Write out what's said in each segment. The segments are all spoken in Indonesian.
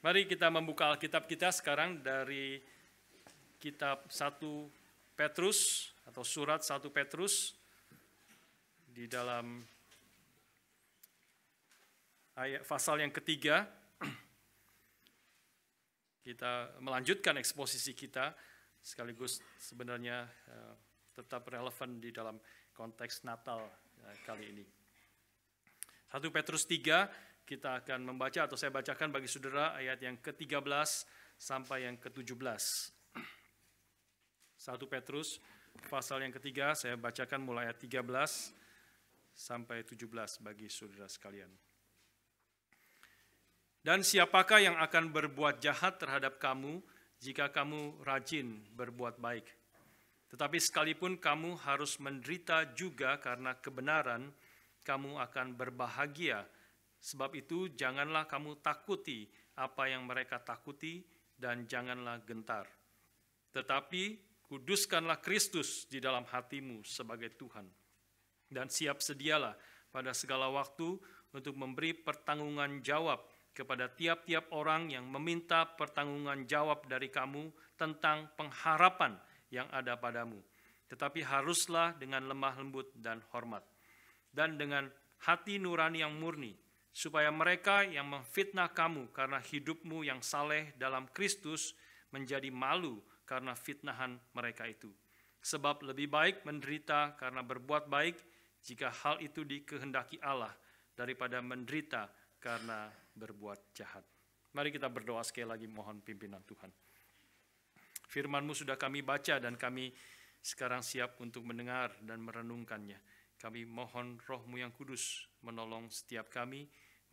Mari kita membuka Alkitab kita sekarang dari kitab 1 Petrus atau surat 1 Petrus di dalam ayat pasal yang ketiga kita melanjutkan eksposisi kita sekaligus sebenarnya eh, tetap relevan di dalam konteks Natal eh, kali ini. 1 Petrus 3 kita akan membaca atau saya bacakan bagi saudara ayat yang ke-13 sampai yang ke-17. 1 Petrus pasal yang ketiga saya bacakan mulai ayat 13 sampai 17 bagi saudara sekalian. Dan siapakah yang akan berbuat jahat terhadap kamu jika kamu rajin berbuat baik? Tetapi sekalipun kamu harus menderita juga karena kebenaran, kamu akan berbahagia Sebab itu janganlah kamu takuti apa yang mereka takuti dan janganlah gentar. Tetapi kuduskanlah Kristus di dalam hatimu sebagai Tuhan. Dan siap sedialah pada segala waktu untuk memberi pertanggungan jawab kepada tiap-tiap orang yang meminta pertanggungan jawab dari kamu tentang pengharapan yang ada padamu. Tetapi haruslah dengan lemah lembut dan hormat. Dan dengan hati nurani yang murni, supaya mereka yang memfitnah kamu karena hidupmu yang saleh dalam Kristus menjadi malu karena fitnahan mereka itu. Sebab lebih baik menderita karena berbuat baik jika hal itu dikehendaki Allah daripada menderita karena berbuat jahat. Mari kita berdoa sekali lagi mohon pimpinan Tuhan. FirmanMu sudah kami baca dan kami sekarang siap untuk mendengar dan merenungkannya. Kami mohon rohmu yang kudus menolong setiap kami,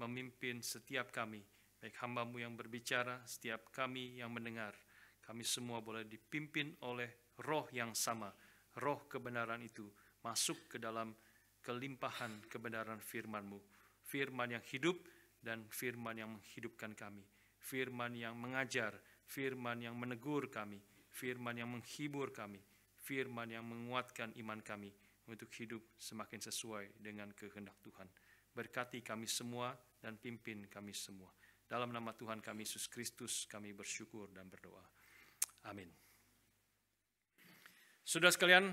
memimpin setiap kami, baik hambamu yang berbicara, setiap kami yang mendengar. Kami semua boleh dipimpin oleh roh yang sama, roh kebenaran itu masuk ke dalam kelimpahan kebenaran firmanmu. Firman yang hidup dan firman yang menghidupkan kami. Firman yang mengajar, firman yang menegur kami, firman yang menghibur kami, firman yang menguatkan iman kami untuk hidup semakin sesuai dengan kehendak Tuhan. Berkati kami semua dan pimpin kami semua. Dalam nama Tuhan kami Yesus Kristus kami bersyukur dan berdoa. Amin. Sudah sekalian,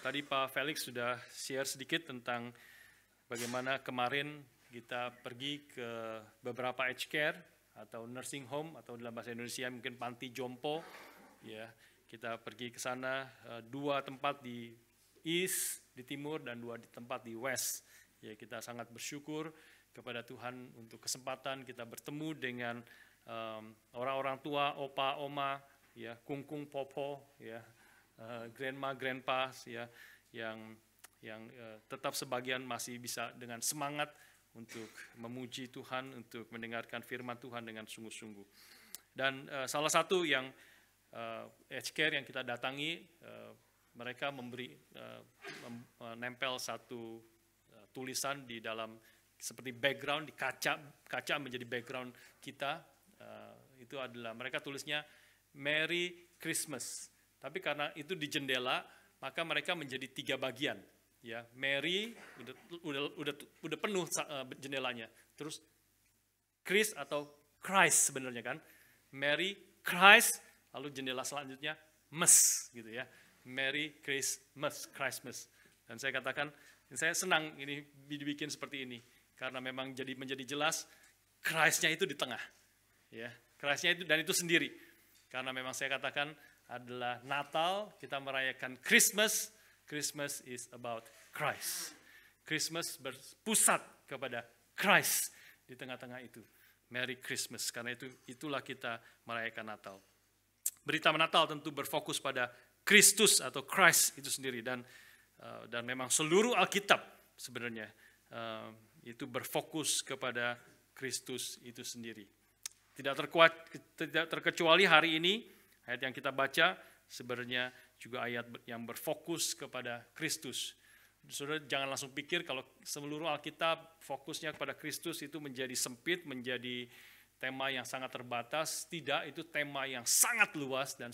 tadi Pak Felix sudah share sedikit tentang bagaimana kemarin kita pergi ke beberapa aged care atau nursing home atau dalam bahasa Indonesia mungkin panti jompo ya kita pergi ke sana eh, dua tempat di East, di timur, dan dua di tempat di West. Ya, kita sangat bersyukur kepada Tuhan untuk kesempatan kita bertemu dengan orang-orang tua, opa, oma, ya, kungkung, popo, ya, uh, grandma, grandpa, ya, yang yang uh, tetap sebagian masih bisa dengan semangat untuk memuji Tuhan, untuk mendengarkan firman Tuhan dengan sungguh-sungguh. Dan uh, salah satu yang uh, care yang kita datangi uh, mereka memberi uh, satu eh, tulisan di dalam seperti background di kaca kaca menjadi background kita itu adalah mereka tulisnya Merry Christmas tapi karena itu di jendela maka mereka menjadi tiga bagian ya Mary udah udah udah, udah penuh jendelanya terus Chris atau Christ sebenarnya kan Merry Christ lalu jendela selanjutnya mes gitu ya Merry Christmas, Christmas. Dan saya katakan, saya senang ini dibikin seperti ini karena memang jadi menjadi jelas Christnya itu di tengah, ya Christnya itu dan itu sendiri karena memang saya katakan adalah Natal kita merayakan Christmas. Christmas is about Christ. Christmas berpusat kepada Christ di tengah-tengah itu. Merry Christmas karena itu itulah kita merayakan Natal. Berita Natal tentu berfokus pada Kristus atau Christ itu sendiri dan eh, dan memang seluruh Alkitab sebenarnya eh, itu berfokus kepada Kristus itu sendiri. Tidak terkuat tidak terkecuali hari ini ayat yang kita baca sebenarnya juga ayat yang berfokus kepada Kristus. Saudara jangan langsung pikir kalau seluruh Alkitab fokusnya kepada Kristus itu menjadi sempit, menjadi tema yang sangat terbatas, tidak itu tema yang sangat luas dan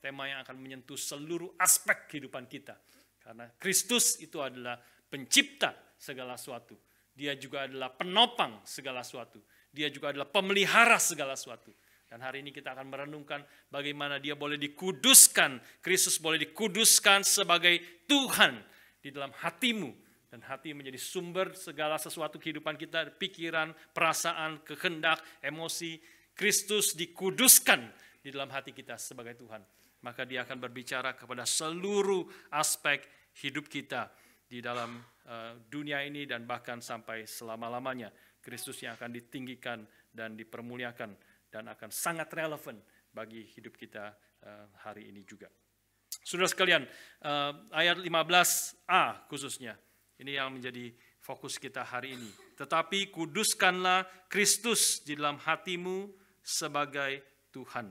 tema, yang akan menyentuh seluruh aspek kehidupan kita. Karena Kristus itu adalah pencipta segala sesuatu. Dia juga adalah penopang segala sesuatu. Dia juga adalah pemelihara segala sesuatu. Dan hari ini kita akan merenungkan bagaimana dia boleh dikuduskan, Kristus boleh dikuduskan sebagai Tuhan di dalam hatimu, dan hati menjadi sumber segala sesuatu kehidupan kita, pikiran, perasaan, kehendak, emosi. Kristus dikuduskan di dalam hati kita sebagai Tuhan. Maka dia akan berbicara kepada seluruh aspek hidup kita di dalam eh, dunia ini dan bahkan sampai selama-lamanya. Kristus yang akan ditinggikan dan dipermuliakan dan akan sangat relevan bagi hidup kita eh, hari ini juga. sudah sekalian, eh, ayat 15a khususnya ini yang menjadi fokus kita hari ini. Tetapi kuduskanlah Kristus di dalam hatimu sebagai Tuhan.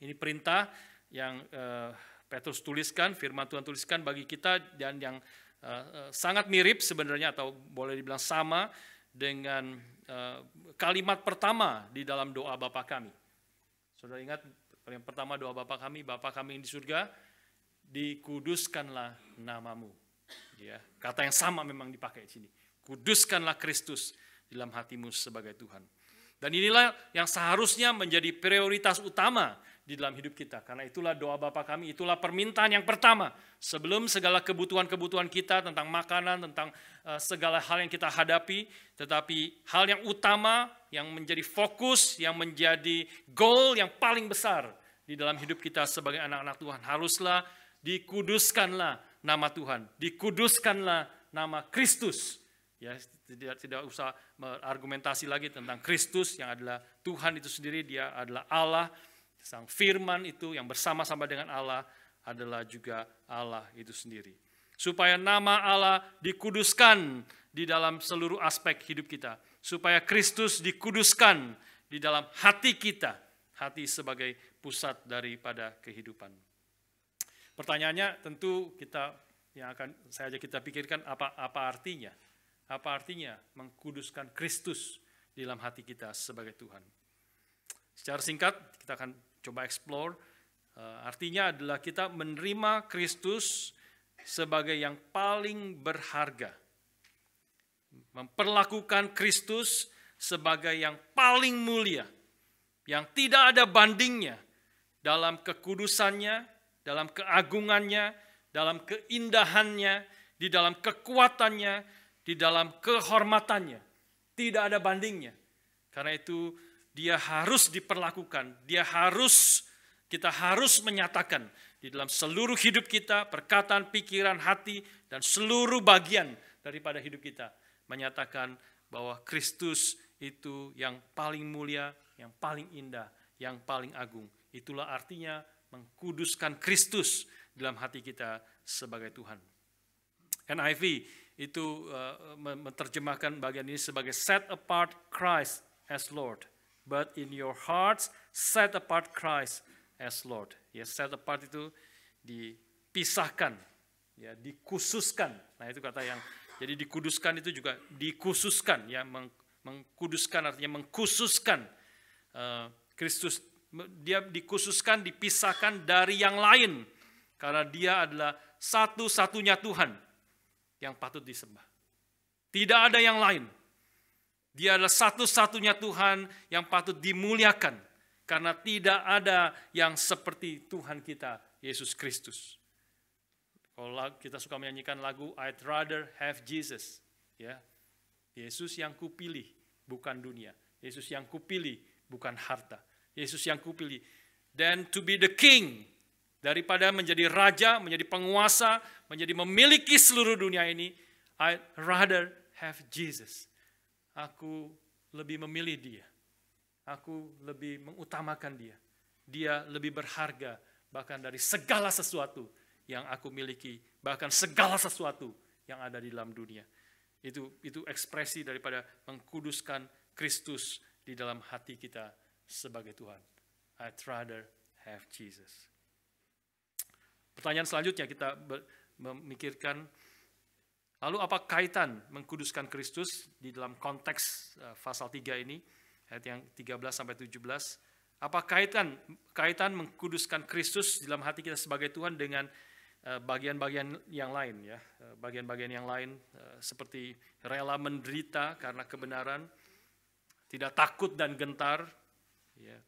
Ini perintah yang uh, Petrus tuliskan, firman Tuhan tuliskan bagi kita dan yang uh, sangat mirip sebenarnya atau boleh dibilang sama dengan uh, kalimat pertama di dalam doa Bapa kami. Saudara ingat yang pertama doa Bapa kami, Bapa kami yang di surga, dikuduskanlah namamu Ya, kata yang sama memang dipakai di sini. Kuduskanlah Kristus dalam hatimu sebagai Tuhan. Dan inilah yang seharusnya menjadi prioritas utama di dalam hidup kita. Karena itulah doa Bapa kami, itulah permintaan yang pertama. Sebelum segala kebutuhan-kebutuhan kita tentang makanan, tentang uh, segala hal yang kita hadapi, tetapi hal yang utama yang menjadi fokus, yang menjadi goal yang paling besar di dalam hidup kita sebagai anak-anak Tuhan haruslah dikuduskanlah nama Tuhan. Dikuduskanlah nama Kristus. Ya, tidak tidak usah berargumentasi lagi tentang Kristus yang adalah Tuhan itu sendiri, dia adalah Allah, sang firman itu yang bersama-sama dengan Allah adalah juga Allah itu sendiri. Supaya nama Allah dikuduskan di dalam seluruh aspek hidup kita, supaya Kristus dikuduskan di dalam hati kita, hati sebagai pusat daripada kehidupan. Pertanyaannya tentu kita yang akan saya ajak kita pikirkan apa apa artinya? Apa artinya mengkuduskan Kristus di dalam hati kita sebagai Tuhan? Secara singkat kita akan coba explore eh, artinya adalah kita menerima Kristus sebagai yang paling berharga. Memperlakukan Kristus sebagai yang paling mulia, yang tidak ada bandingnya dalam kekudusannya, dalam keagungannya, dalam keindahannya, di dalam kekuatannya, di dalam kehormatannya. Tidak ada bandingnya. Karena itu dia harus diperlakukan, dia harus kita harus menyatakan di dalam seluruh hidup kita, perkataan, pikiran, hati dan seluruh bagian daripada hidup kita menyatakan bahwa Kristus itu yang paling mulia, yang paling indah, yang paling agung. Itulah artinya mengkuduskan Kristus dalam hati kita sebagai Tuhan. NIV itu uh, menerjemahkan bagian ini sebagai set apart Christ as Lord, but in your hearts set apart Christ as Lord. Ya, set apart itu dipisahkan, ya, dikhususkan. Nah, itu kata yang jadi dikuduskan itu juga dikhususkan ya mengkuduskan artinya mengkhususkan eh, Kristus dia dikhususkan, dipisahkan dari yang lain. Karena dia adalah satu-satunya Tuhan yang patut disembah. Tidak ada yang lain. Dia adalah satu-satunya Tuhan yang patut dimuliakan. Karena tidak ada yang seperti Tuhan kita, Yesus Kristus. Kalau kita suka menyanyikan lagu I'd rather have Jesus, ya. Yesus yang kupilih bukan dunia. Yesus yang kupilih bukan harta. Yesus yang kupilih. Dan to be the king. Daripada menjadi raja, menjadi penguasa, menjadi memiliki seluruh dunia ini. I rather have Jesus. Aku lebih memilih dia. Aku lebih mengutamakan dia. Dia lebih berharga bahkan dari segala sesuatu yang aku miliki, bahkan segala sesuatu yang ada di dalam dunia. Itu itu ekspresi daripada mengkuduskan Kristus di dalam hati kita sebagai Tuhan. I'd rather have Jesus. Pertanyaan selanjutnya kita memikirkan lalu apa kaitan mengkuduskan Kristus di dalam konteks eh, pasal 3 ini ayat yang 13 sampai 17 apa kaitan kaitan mengkuduskan Kristus dalam hati kita sebagai Tuhan dengan eh, bagian-bagian yang lain ya eh, bagian-bagian yang lain seperti rela menderita karena kebenaran tidak takut dan gentar Ya,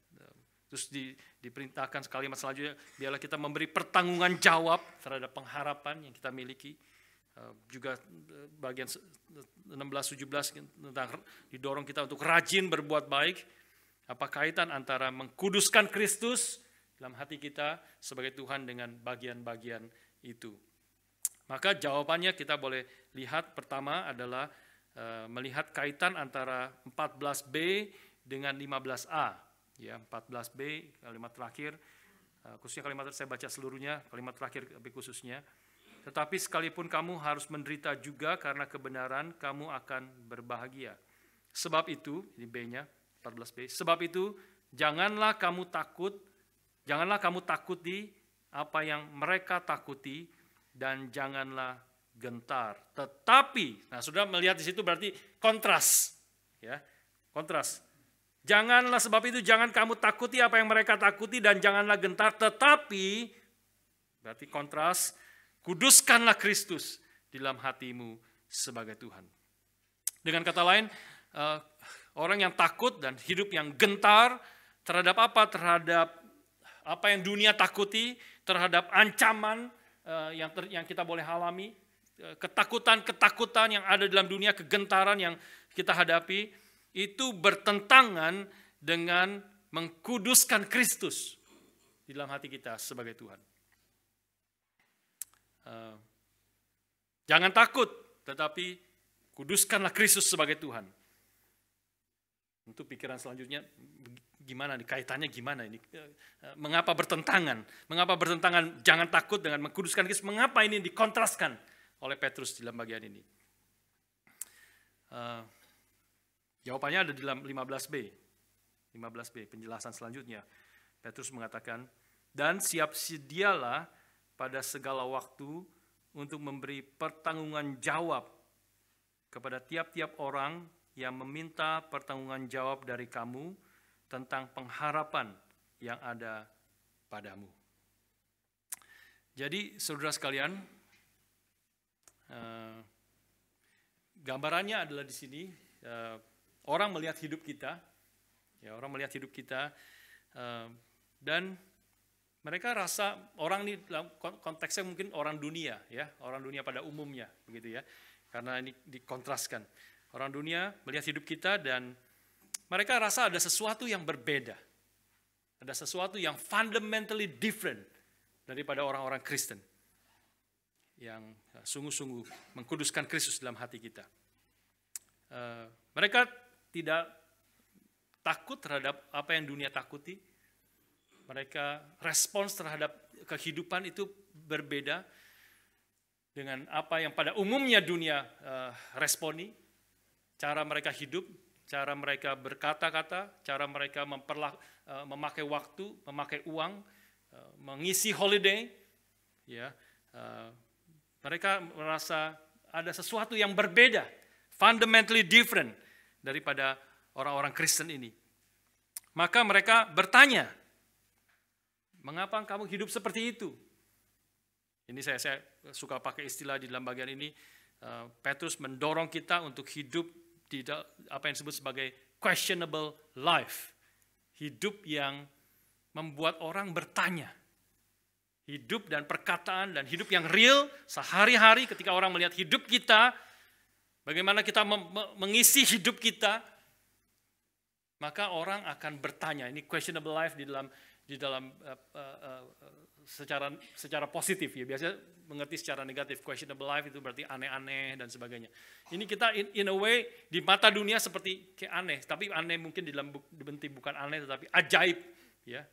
Terus di, diperintahkan sekali mas selanjutnya, biarlah kita memberi pertanggungan jawab terhadap pengharapan yang kita miliki. Uh, juga eh, bagian 16-17 eh, tentang didorong kita untuk rajin berbuat baik. Apa kaitan antara mengkuduskan Kristus dalam hati kita sebagai Tuhan dengan bagian-bagian itu. Maka jawabannya kita boleh lihat pertama adalah uh, melihat kaitan antara 14b dengan 15a ya 14b kalimat terakhir eh, khususnya kalimat saya baca seluruhnya kalimat terakhir lebih khususnya tetapi sekalipun kamu harus menderita juga karena kebenaran kamu akan berbahagia sebab itu ini b-nya 14b sebab itu janganlah kamu takut janganlah kamu takuti apa yang mereka takuti dan janganlah gentar tetapi nah sudah melihat di situ berarti kontras ya kontras Janganlah sebab itu jangan kamu takuti apa yang mereka takuti dan janganlah gentar tetapi berarti kontras kuduskanlah Kristus di dalam hatimu sebagai Tuhan. Dengan kata lain eh, orang yang takut dan hidup yang gentar terhadap apa? Terhadap apa yang dunia takuti, terhadap ancaman eh, yang yang kita boleh alami, eh, ketakutan-ketakutan yang ada dalam dunia, kegentaran yang kita hadapi itu bertentangan dengan mengkuduskan Kristus di dalam hati kita sebagai Tuhan. Uh, jangan takut, tetapi kuduskanlah Kristus sebagai Tuhan. Untuk pikiran selanjutnya, gimana nih kaitannya gimana ini? Eh, eh, mengapa bertentangan? Mengapa bertentangan? Jangan takut dengan mengkuduskan Kristus. Mengapa ini dikontraskan oleh Petrus di dalam bagian ini? Jawabannya ada di dalam 15b. 15b, penjelasan selanjutnya. Petrus mengatakan, dan siap sedialah pada segala waktu untuk memberi pertanggungan jawab kepada tiap-tiap orang yang meminta pertanggungan jawab dari kamu tentang pengharapan yang ada padamu. Jadi, saudara sekalian, eh, gambarannya adalah di sini. Eh, orang melihat hidup kita, ya orang melihat hidup kita, uh, dan mereka rasa orang ini konteksnya mungkin orang dunia, ya orang dunia pada umumnya, begitu ya, karena ini dikontraskan. Orang dunia melihat hidup kita dan mereka rasa ada sesuatu yang berbeda, ada sesuatu yang fundamentally different daripada orang-orang Kristen yang eh, sungguh-sungguh mengkuduskan Kristus dalam hati kita. Uh, mereka tidak takut terhadap apa yang dunia takuti. Mereka respons terhadap kehidupan itu berbeda dengan apa yang pada umumnya dunia eh, responi, cara mereka hidup, cara mereka berkata-kata, cara mereka memperlah, eh, memakai waktu, memakai uang, eh, mengisi holiday, ya mereka merasa ada sesuatu yang berbeda, fundamentally different daripada orang-orang Kristen ini. Maka mereka bertanya, mengapa kamu hidup seperti itu? Ini saya, saya suka pakai istilah di dalam bagian ini, eh, Petrus mendorong kita untuk hidup di apa yang disebut sebagai questionable life. Hidup yang membuat orang bertanya. Hidup dan perkataan dan hidup yang real sehari-hari ketika orang melihat hidup kita, bagaimana kita mengisi hidup kita, maka orang akan bertanya. Ini questionable life di dalam di dalam uh, uh, uh, secara secara positif ya biasanya mengerti secara negatif questionable life itu berarti aneh-aneh dan sebagainya ini kita in, in a way di mata dunia seperti kayak aneh tapi aneh mungkin di dalam bentuk bukan aneh tetapi ajaib ya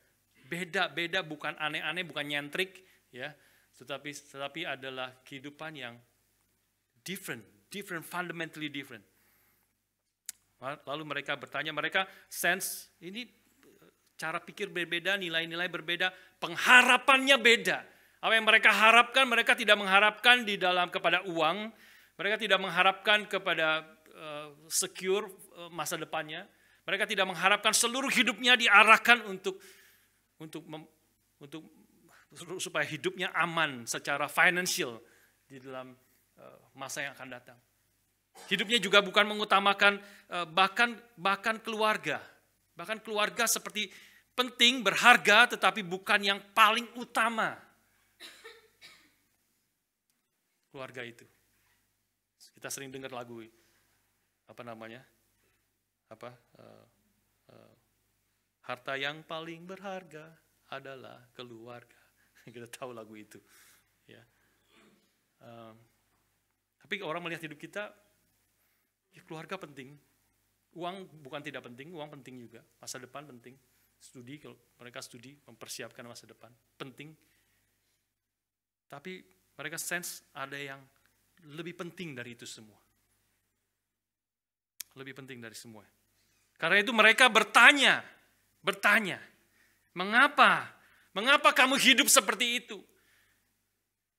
beda beda bukan aneh-aneh bukan nyentrik ya tetapi tetapi adalah kehidupan yang different different, fundamentally different. Lalu mereka bertanya, mereka sense ini cara pikir berbeda, nilai-nilai berbeda, pengharapannya beda. Apa yang mereka harapkan, mereka tidak mengharapkan di dalam kepada uang, mereka tidak mengharapkan kepada uh, secure uh, masa depannya, mereka tidak mengharapkan seluruh hidupnya diarahkan untuk untuk mem, untuk supaya hidupnya aman secara financial di dalam Eh, masa yang akan datang. Hidupnya juga bukan mengutamakan eh, bahkan bahkan keluarga. Bahkan keluarga seperti penting, berharga tetapi bukan yang paling utama. Keluarga itu. Kita sering dengar lagu apa namanya? Apa? Uh, uh, harta yang paling berharga adalah keluarga. Kita tahu lagu itu. Ya. Um, tapi orang melihat hidup kita, ya keluarga penting, uang bukan tidak penting, uang penting juga, masa depan penting, studi kalau mereka studi mempersiapkan masa depan penting. Tapi mereka sense ada yang lebih penting dari itu semua. Lebih penting dari semua. Karena itu mereka bertanya, bertanya, mengapa? Mengapa kamu hidup seperti itu?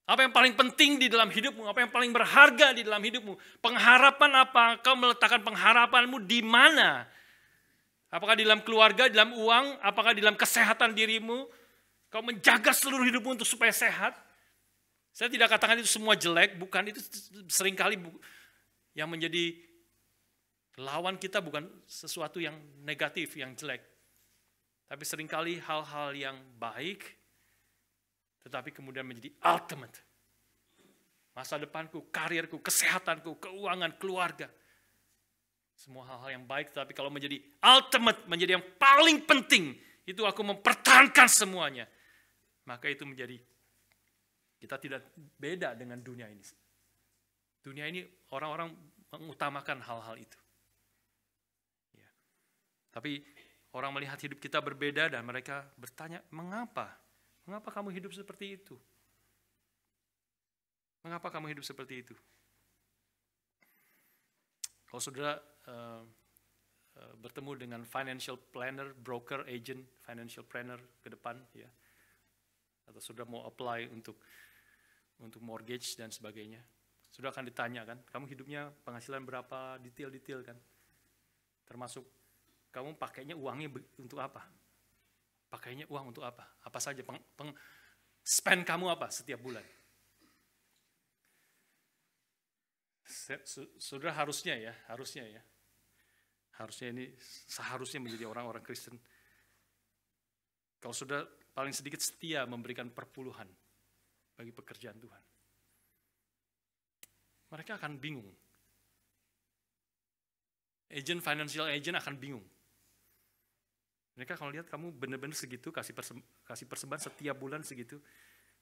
Apa yang paling penting di dalam hidupmu? Apa yang paling berharga di dalam hidupmu? Pengharapan apa? Kau meletakkan pengharapanmu di mana? Apakah di dalam keluarga, di dalam uang? Apakah di dalam kesehatan dirimu? Kau menjaga seluruh hidupmu untuk supaya sehat? Saya tidak katakan itu semua jelek, bukan itu seringkali yang menjadi lawan kita bukan sesuatu yang negatif, yang jelek. Tapi seringkali hal-hal yang baik, tetapi kemudian menjadi ultimate. Masa depanku, karirku, kesehatanku, keuangan, keluarga. Semua hal-hal yang baik, tetapi kalau menjadi ultimate, menjadi yang paling penting, itu aku mempertahankan semuanya. Maka itu menjadi, kita tidak beda dengan dunia ini. Dunia ini orang-orang mengutamakan hal-hal itu. Ya. Tapi orang melihat hidup kita berbeda dan mereka bertanya, mengapa? Mengapa kamu hidup seperti itu? Mengapa kamu hidup seperti itu? Kalau saudara uh, uh, bertemu dengan financial planner, broker, agent, financial planner ke depan, ya, atau saudara mau apply untuk untuk mortgage dan sebagainya, sudah akan ditanya kan, kamu hidupnya penghasilan berapa, detail-detail kan, termasuk kamu pakainya uangnya untuk apa? Pakainya uang untuk apa? Apa saja? Peng, peng, spend kamu apa setiap bulan? sudah harusnya ya, harusnya ya. Harusnya ini seharusnya menjadi orang-orang Kristen. Kalau sudah paling sedikit setia memberikan perpuluhan bagi pekerjaan Tuhan. Mereka akan bingung. Agent, financial agent akan bingung mereka kalau lihat kamu benar-benar segitu, kasih, perse kasih persembahan setiap bulan segitu,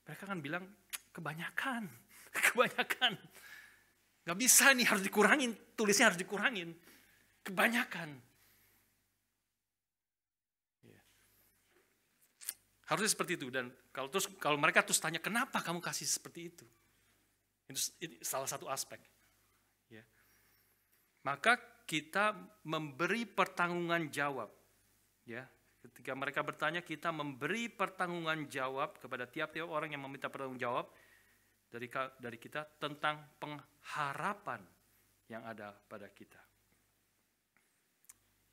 mereka akan bilang, kebanyakan, kebanyakan. Gak bisa nih, harus dikurangin, tulisnya harus dikurangin. Kebanyakan. Iya. Harusnya seperti itu. Dan kalau terus kalau mereka terus tanya, kenapa kamu kasih seperti itu? Itu, itu salah satu aspek. Ya. Maka kita memberi pertanggungan jawab Ya, ketika mereka bertanya kita memberi pertanggungan jawab kepada tiap-tiap orang yang meminta pertanggung jawab dari dari kita tentang pengharapan yang ada pada kita.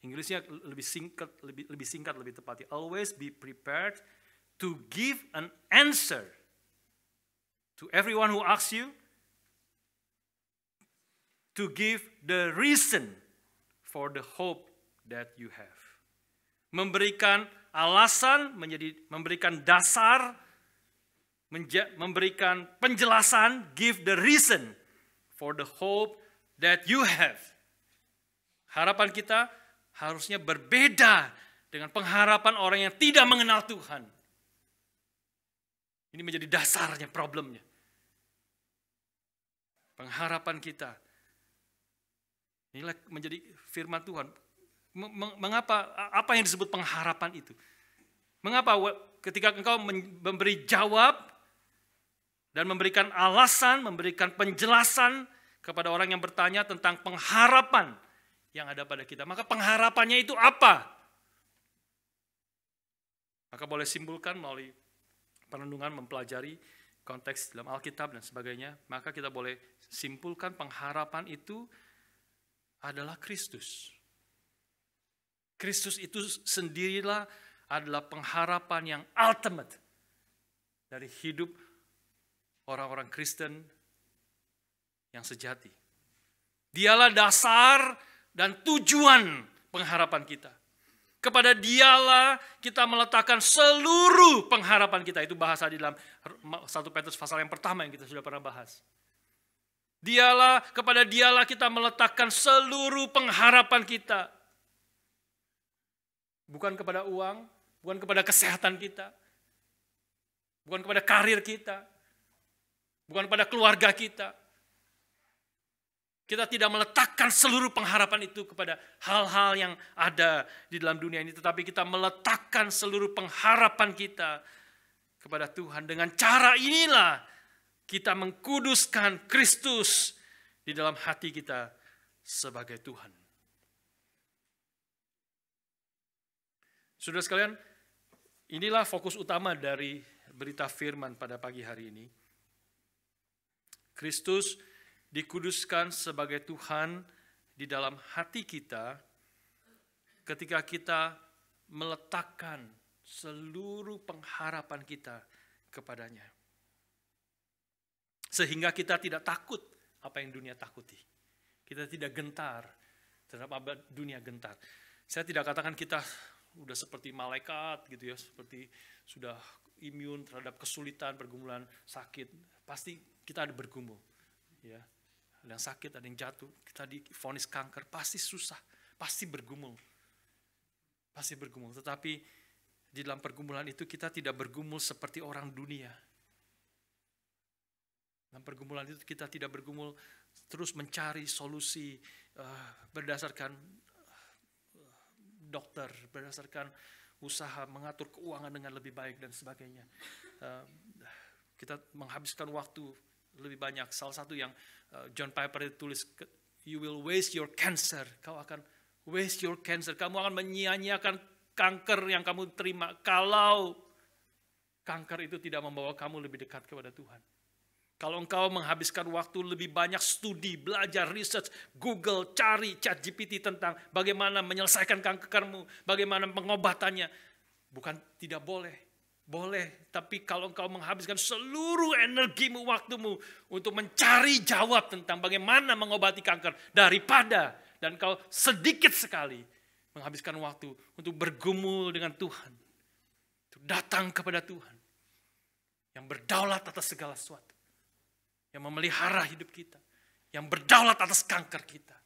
Inggrisnya lebih singkat, lebih, lebih singkat, lebih tepatnya. Always be prepared to give an answer to everyone who asks you to give the reason for the hope that you have memberikan alasan, menjadi memberikan dasar, menja, memberikan penjelasan, give the reason for the hope that you have. Harapan kita harusnya berbeda dengan pengharapan orang yang tidak mengenal Tuhan. Ini menjadi dasarnya problemnya. Pengharapan kita. Inilah menjadi firman Tuhan. Mengapa apa yang disebut pengharapan itu? Mengapa ketika engkau memberi jawab dan memberikan alasan, memberikan penjelasan kepada orang yang bertanya tentang pengharapan yang ada pada kita, maka pengharapannya itu apa? Maka boleh simpulkan melalui perenungan mempelajari konteks dalam Alkitab dan sebagainya, maka kita boleh simpulkan pengharapan itu adalah Kristus. Kristus itu sendirilah adalah pengharapan yang ultimate dari hidup orang-orang Kristen yang sejati. Dialah dasar dan tujuan pengharapan kita. Kepada dialah kita meletakkan seluruh pengharapan kita. Itu bahasa di dalam satu Petrus pasal yang pertama yang kita sudah pernah bahas. Dialah, kepada dialah kita meletakkan seluruh pengharapan kita bukan kepada uang, bukan kepada kesehatan kita, bukan kepada karir kita, bukan kepada keluarga kita. Kita tidak meletakkan seluruh pengharapan itu kepada hal-hal yang ada di dalam dunia ini, tetapi kita meletakkan seluruh pengharapan kita kepada Tuhan. Dengan cara inilah kita mengkuduskan Kristus di dalam hati kita sebagai Tuhan. Saudara sekalian, inilah fokus utama dari berita firman pada pagi hari ini. Kristus dikuduskan sebagai Tuhan di dalam hati kita ketika kita meletakkan seluruh pengharapan kita kepadanya. Sehingga kita tidak takut apa yang dunia takuti. Kita tidak gentar terhadap apa dunia gentar. Saya tidak katakan kita udah seperti malaikat gitu ya, seperti sudah imun terhadap kesulitan, pergumulan, sakit, pasti kita ada bergumul. Ya. Ada yang sakit, ada yang jatuh, kita di difonis kanker, pasti susah, pasti bergumul. Pasti bergumul, tetapi di dalam pergumulan itu kita tidak bergumul seperti orang dunia. Dalam pergumulan itu kita tidak bergumul terus mencari solusi uh, berdasarkan dokter, berdasarkan usaha mengatur keuangan dengan lebih baik dan sebagainya. Eh, kita menghabiskan waktu lebih banyak. Salah satu yang eh, John Piper tulis, you will waste your cancer. Kau akan waste your cancer. Kamu akan menyia-nyiakan kanker yang kamu terima kalau kanker itu tidak membawa kamu lebih dekat kepada Tuhan. Kalau engkau menghabiskan waktu lebih banyak studi, belajar, research, Google, cari chat GPT tentang bagaimana menyelesaikan kankermu, bagaimana pengobatannya. Bukan tidak boleh, boleh. Tapi kalau engkau menghabiskan seluruh energimu, waktumu untuk mencari jawab tentang bagaimana mengobati kanker daripada dan kau sedikit sekali menghabiskan waktu untuk bergumul dengan Tuhan. Untuk datang kepada Tuhan yang berdaulat atas segala sesuatu yang memelihara hidup kita, yang berdaulat atas kanker kita.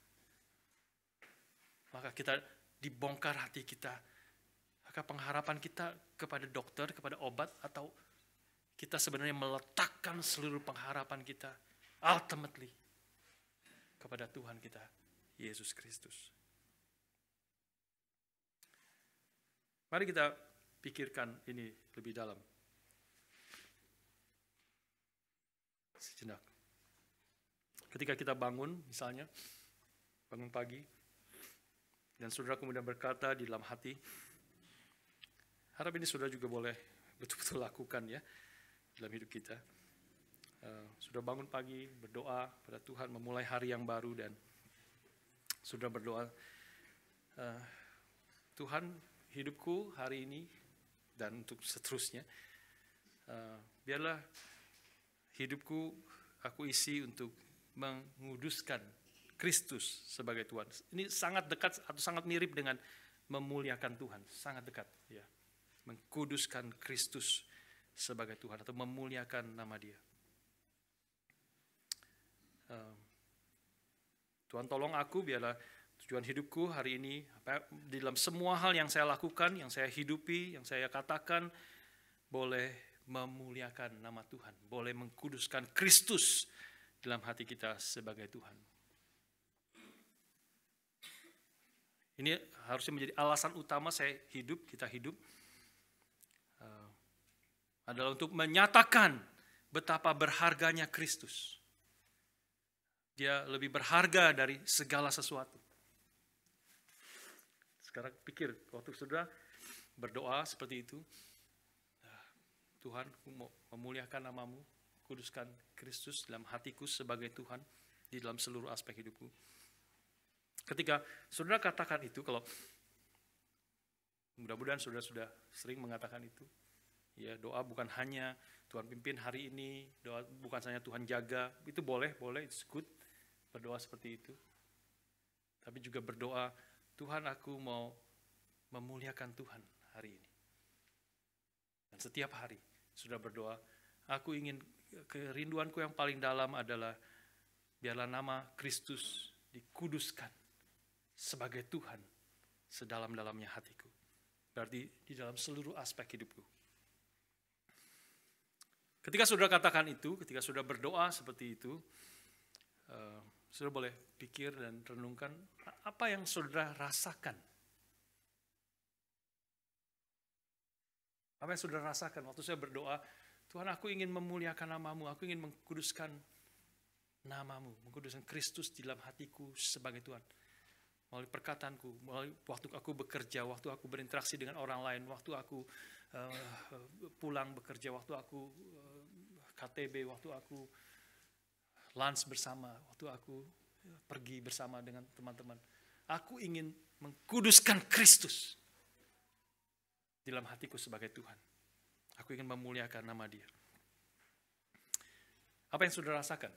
Maka kita dibongkar hati kita. Maka pengharapan kita kepada dokter, kepada obat, atau kita sebenarnya meletakkan seluruh pengharapan kita ultimately kepada Tuhan kita, Yesus Kristus. Mari kita pikirkan ini lebih dalam. sejenak. Ketika kita bangun, misalnya, bangun pagi, dan saudara kemudian berkata di dalam hati, harap ini saudara juga boleh betul-betul lakukan ya, dalam hidup kita. Uh, sudah bangun pagi, berdoa pada Tuhan, memulai hari yang baru, dan sudah berdoa, uh, Tuhan hidupku hari ini dan untuk seterusnya, uh, biarlah hidupku aku isi untuk menguduskan Kristus sebagai Tuhan. Ini sangat dekat atau sangat mirip dengan memuliakan Tuhan, sangat dekat ya. Mengkuduskan Kristus sebagai Tuhan atau memuliakan nama Dia. Ehm, Tuhan tolong aku biarlah tujuan hidupku hari ini apa di dalam semua hal yang saya lakukan, yang saya hidupi, yang saya katakan boleh memuliakan nama Tuhan, boleh mengkuduskan Kristus dalam hati kita sebagai Tuhan. Ini harusnya menjadi alasan utama saya hidup, kita hidup, eh, adalah untuk menyatakan betapa berharganya Kristus. Dia lebih berharga dari segala sesuatu. Sekarang pikir, waktu sudah berdoa seperti itu, Tuhan, ku mau memuliakan namamu, kuduskan Kristus dalam hatiku sebagai Tuhan di dalam seluruh aspek hidupku. Ketika saudara katakan itu, kalau mudah-mudahan saudara sudah sering mengatakan itu, ya doa bukan hanya Tuhan pimpin hari ini, doa bukan hanya Tuhan jaga, itu boleh, boleh, it's good berdoa seperti itu. Tapi juga berdoa, Tuhan aku mau memuliakan Tuhan hari ini. Dan setiap hari sudah berdoa, aku ingin kerinduanku yang paling dalam adalah biarlah nama Kristus dikuduskan sebagai Tuhan sedalam-dalamnya hatiku. Berarti di dalam seluruh aspek hidupku. Ketika sudah katakan itu, ketika sudah berdoa seperti itu, uh, saudara boleh pikir dan renungkan apa yang saudara rasakan Apa yang sudah rasakan waktu saya berdoa, Tuhan aku ingin memuliakan namamu, aku ingin mengkuduskan namamu, mengkuduskan Kristus di dalam hatiku sebagai Tuhan. Melalui perkataanku, melalui waktu aku bekerja, waktu aku berinteraksi dengan orang lain, waktu aku uh, pulang bekerja, waktu aku uh, eh, KTB, waktu aku lunch bersama, waktu aku eh, pergi bersama dengan teman-teman. Aku ingin mengkuduskan Kristus dalam hatiku sebagai Tuhan. Aku ingin memuliakan nama dia. Apa yang saudara rasakan?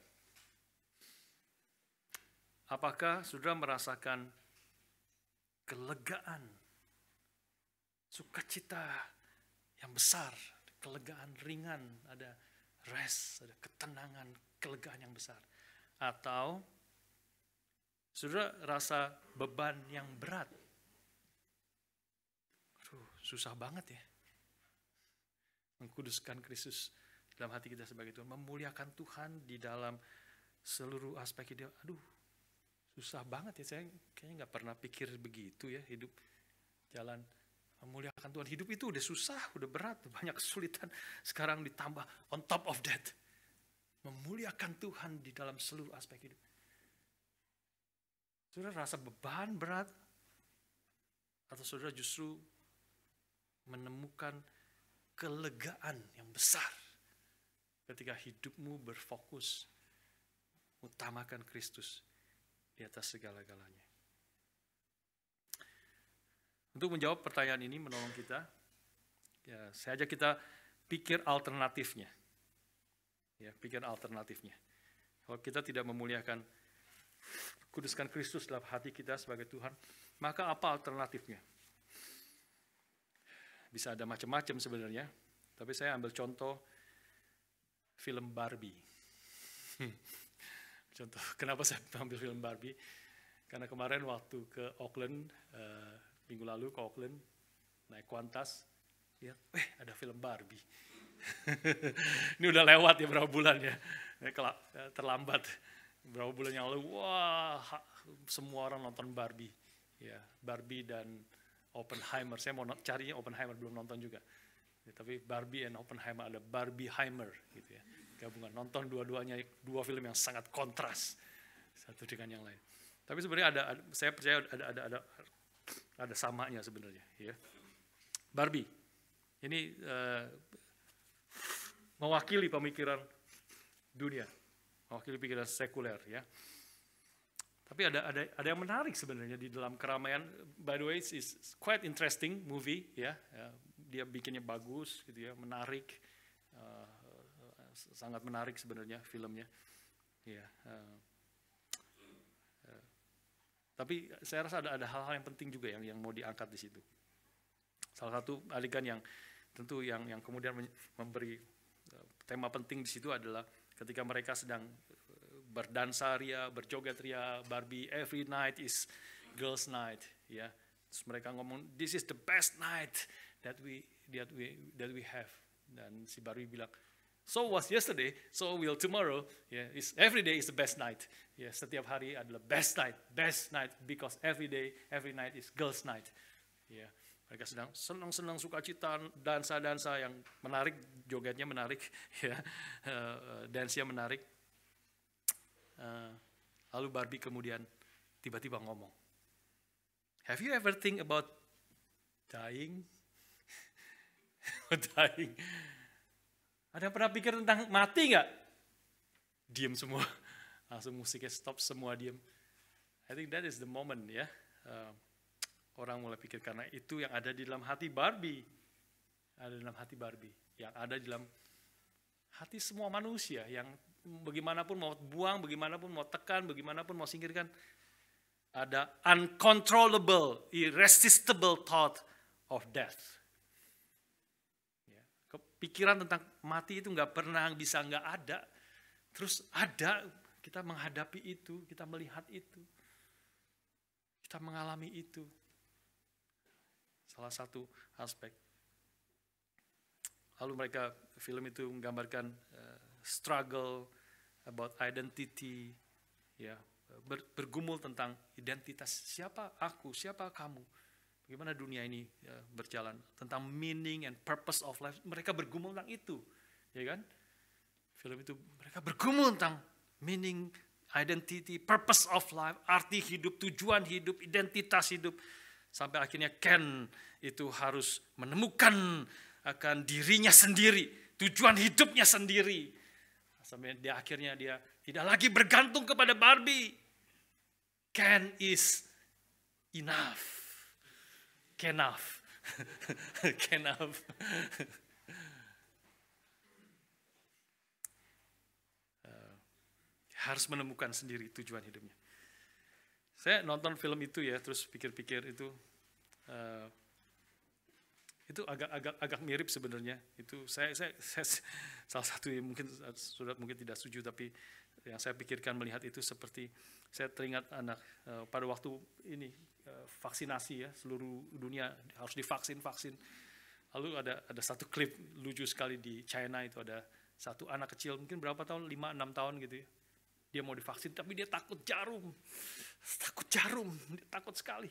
Apakah saudara merasakan kelegaan, sukacita yang besar, kelegaan ringan, ada rest, ada ketenangan, kelegaan yang besar? Atau saudara rasa beban yang berat, Susah banget ya. Mengkuduskan Kristus dalam hati kita sebagai Tuhan. Memuliakan Tuhan di dalam seluruh aspek hidup. Aduh, susah banget ya. Saya kayaknya nggak pernah pikir begitu ya hidup jalan memuliakan Tuhan. Hidup itu udah susah, udah berat, banyak kesulitan. Sekarang ditambah on top of that. Memuliakan Tuhan di dalam seluruh aspek hidup. Sudah rasa beban berat atau saudara justru menemukan kelegaan yang besar ketika hidupmu berfokus utamakan Kristus di atas segala-galanya. Untuk menjawab pertanyaan ini menolong kita, ya, saya ajak kita pikir alternatifnya. Ya, pikir alternatifnya. Kalau kita tidak memuliakan kuduskan Kristus dalam hati kita sebagai Tuhan, maka apa alternatifnya? bisa ada macam-macam sebenarnya. Tapi saya ambil contoh film Barbie. contoh, kenapa saya ambil film Barbie? Karena kemarin waktu ke Auckland, uh, minggu lalu ke Auckland, naik Qantas, lihat, eh ada film Barbie. Ini udah lewat ya berapa bulan ya, eh, terlambat. Berapa bulan yang lalu, wah semua orang nonton Barbie. Ya, Barbie dan Oppenheimer. Saya mau carinya Oppenheimer belum nonton juga. Ya, tapi Barbie and Oppenheimer ada Barbieheimer gitu ya. Gabungan nonton dua-duanya dua film yang sangat kontras satu dengan yang lain. Tapi sebenarnya ada, ada saya percaya ada ada ada ada samanya sebenarnya ya. Barbie ini uh, mewakili pemikiran dunia, mewakili pikiran sekuler ya. Tapi ada ada ada yang menarik sebenarnya di dalam keramaian. By the way, it's quite interesting movie ya. ya dia bikinnya bagus gitu ya, menarik. Uh, sangat menarik sebenarnya filmnya. Ya. uh, tapi saya rasa ada ada hal-hal yang penting juga yang yang mau diangkat di situ. Salah satu adegan yang tentu yang yang kemudian memberi tema penting di situ adalah ketika mereka sedang berdansa ria, berjoget ria, Barbie every night is girls night, ya. Yeah. Terus mereka ngomong this is the best night that we that we that we have. Dan si Barbie bilang, so was yesterday, so will tomorrow. Yeah, is every day is the best night. Ya, yeah, setiap hari adalah best night, best night because every day, every night is girls night. Ya. Yeah. Mereka sedang senang-senang sukacita dansa-dansa yang menarik, jogetnya menarik, ya, uh, eh, eh, dance menarik. Eh, lalu Barbie kemudian tiba-tiba ngomong, Have you ever think about dying? dying. Ada yang pernah pikir tentang mati nggak? Diam semua. Langsung musiknya stop, semua diam. I think that is the moment ya. Yeah. Uh, orang mulai pikir karena itu yang ada di dalam hati Barbie. Ada di dalam hati Barbie. Yang ada di dalam hati semua manusia yang bagaimanapun mau buang, bagaimanapun mau tekan, bagaimanapun mau singkirkan, ada uncontrollable, irresistible thought of death. Ya, pikiran tentang mati itu nggak pernah bisa nggak ada. Terus ada, kita menghadapi itu, kita melihat itu. Kita mengalami itu. Salah satu aspek. Lalu mereka film itu menggambarkan eh, struggle, about identity, ya ber, bergumul tentang identitas siapa aku, siapa kamu, bagaimana dunia ini ya, berjalan, tentang meaning and purpose of life. Mereka bergumul tentang itu, ya kan? Film itu mereka bergumul tentang meaning, identity, purpose of life, arti hidup, tujuan hidup, identitas hidup, sampai akhirnya Ken itu harus menemukan akan dirinya sendiri, tujuan hidupnya sendiri, Sampai di akhirnya dia tidak lagi bergantung kepada Barbie. Ken is enough. Enough. enough. Eh, harus menemukan sendiri tujuan hidupnya. Saya nonton film itu ya, terus pikir-pikir itu uh, itu agak agak agak mirip sebenarnya itu saya, saya saya salah satu yang mungkin sudah mungkin tidak setuju tapi yang saya pikirkan melihat itu seperti saya teringat anak eh, pada waktu ini eh, vaksinasi ya seluruh dunia harus divaksin vaksin lalu ada ada satu klip lucu sekali di China itu ada satu anak kecil mungkin berapa tahun 5 6 tahun gitu ya dia mau divaksin tapi dia takut jarum takut jarum dia takut sekali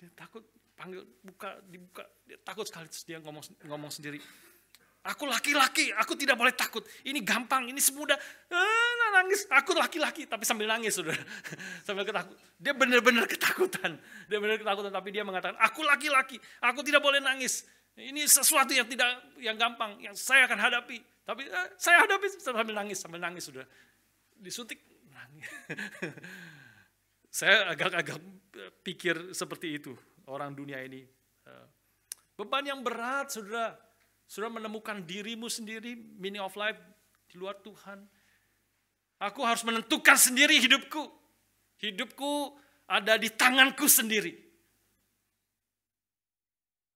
dia takut panggil buka dibuka dia takut sekali terus dia ngomong ngomong sendiri aku laki-laki aku tidak boleh takut ini gampang ini semudah eh, nah, nangis aku laki-laki tapi sambil nangis sudah. sambil ketakut dia benar-benar ketakutan dia benar ketakutan tapi dia mengatakan aku laki-laki aku tidak boleh nangis ini sesuatu yang tidak yang gampang yang saya akan hadapi tapi eh, saya hadapi sambil nangis sambil nangis sudah. disuntik nangis saya agak-agak eh, pikir seperti itu orang dunia ini. Eh, beban yang berat, saudara. Saudara menemukan dirimu sendiri, meaning of life di luar Tuhan. Aku harus menentukan sendiri hidupku. Hidupku ada di tanganku sendiri.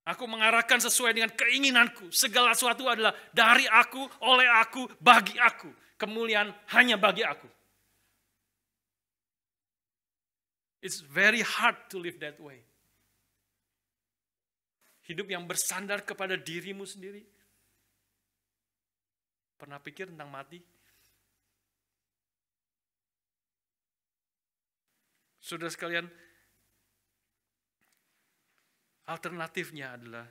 Aku mengarahkan sesuai dengan keinginanku. Segala sesuatu adalah dari aku, oleh aku, bagi aku. Kemuliaan hanya bagi aku. It's very hard to live that way. Hidup yang bersandar kepada dirimu sendiri. Pernah pikir tentang mati? sudah sekalian, alternatifnya adalah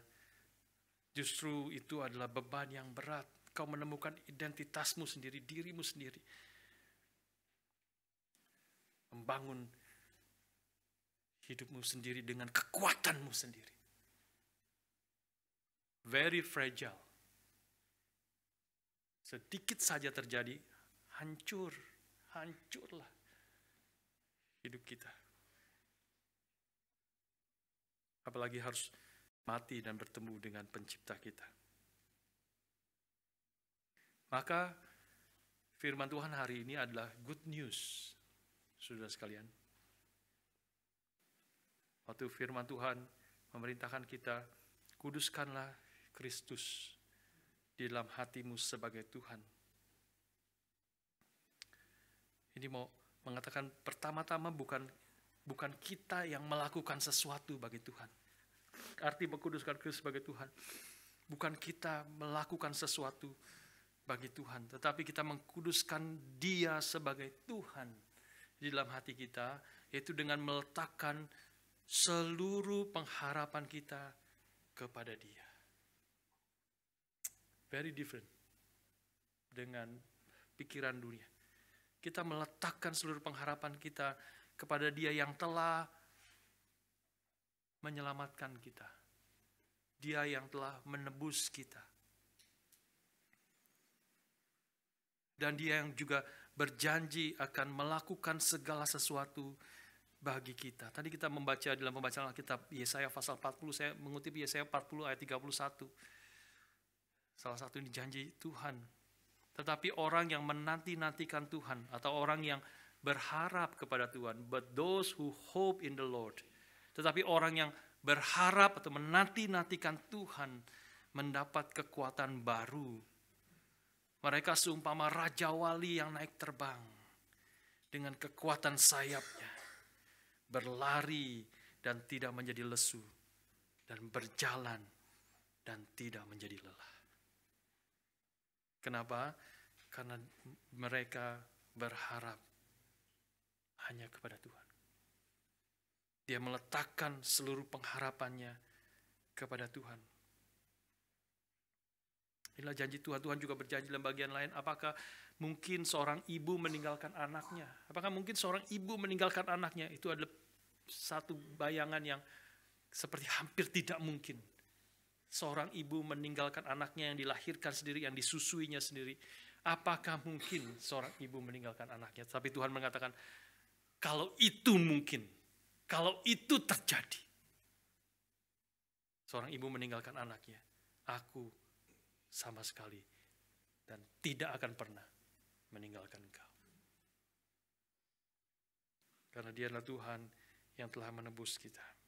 justru itu adalah beban yang berat. Kau menemukan identitasmu sendiri, dirimu sendiri. Membangun hidupmu sendiri dengan kekuatanmu sendiri very fragile. Sedikit saja terjadi, hancur, hancurlah hidup kita. Apalagi harus mati dan bertemu dengan pencipta kita. Maka firman Tuhan hari ini adalah good news, saudara sekalian. Waktu firman Tuhan memerintahkan kita, kuduskanlah Kristus di dalam hatimu sebagai Tuhan. Ini mau mengatakan pertama-tama bukan bukan kita yang melakukan sesuatu bagi Tuhan. Arti mengkuduskan Kristus sebagai Tuhan. Bukan kita melakukan sesuatu bagi Tuhan, tetapi kita mengkuduskan Dia sebagai Tuhan di dalam hati kita, yaitu dengan meletakkan seluruh pengharapan kita kepada Dia. Very different dengan pikiran dunia. Kita meletakkan seluruh pengharapan kita kepada Dia yang telah menyelamatkan kita. Dia yang telah menebus kita. Dan dia yang juga berjanji akan melakukan segala sesuatu bagi kita. Tadi kita membaca dalam pembacaan Alkitab Yesaya pasal 40, saya mengutip Yesaya 40 ayat 31. Salah satu yang janji Tuhan. Tetapi orang yang menanti-nantikan Tuhan atau orang yang berharap kepada Tuhan, but those who hope in the Lord. Tetapi orang yang berharap atau menanti-nantikan Tuhan mendapat kekuatan baru. Mereka seumpama raja wali yang naik terbang dengan kekuatan sayapnya, berlari dan tidak menjadi lesu, dan berjalan dan tidak menjadi lelah. Kenapa? Karena mereka berharap hanya kepada Tuhan. Dia meletakkan seluruh pengharapannya kepada Tuhan. Inilah janji Tuhan. Tuhan juga berjanji dalam bagian lain. Apakah mungkin seorang ibu meninggalkan anaknya? Apakah mungkin seorang ibu meninggalkan anaknya? Itu adalah satu bayangan yang seperti hampir tidak mungkin seorang ibu meninggalkan anaknya yang dilahirkan sendiri, yang disusuinya sendiri. Apakah mungkin seorang ibu meninggalkan anaknya? Tapi Tuhan mengatakan, kalau itu mungkin, kalau itu terjadi, seorang ibu meninggalkan anaknya, aku sama sekali dan tidak akan pernah meninggalkan engkau. Karena dia adalah Tuhan yang telah menebus kita.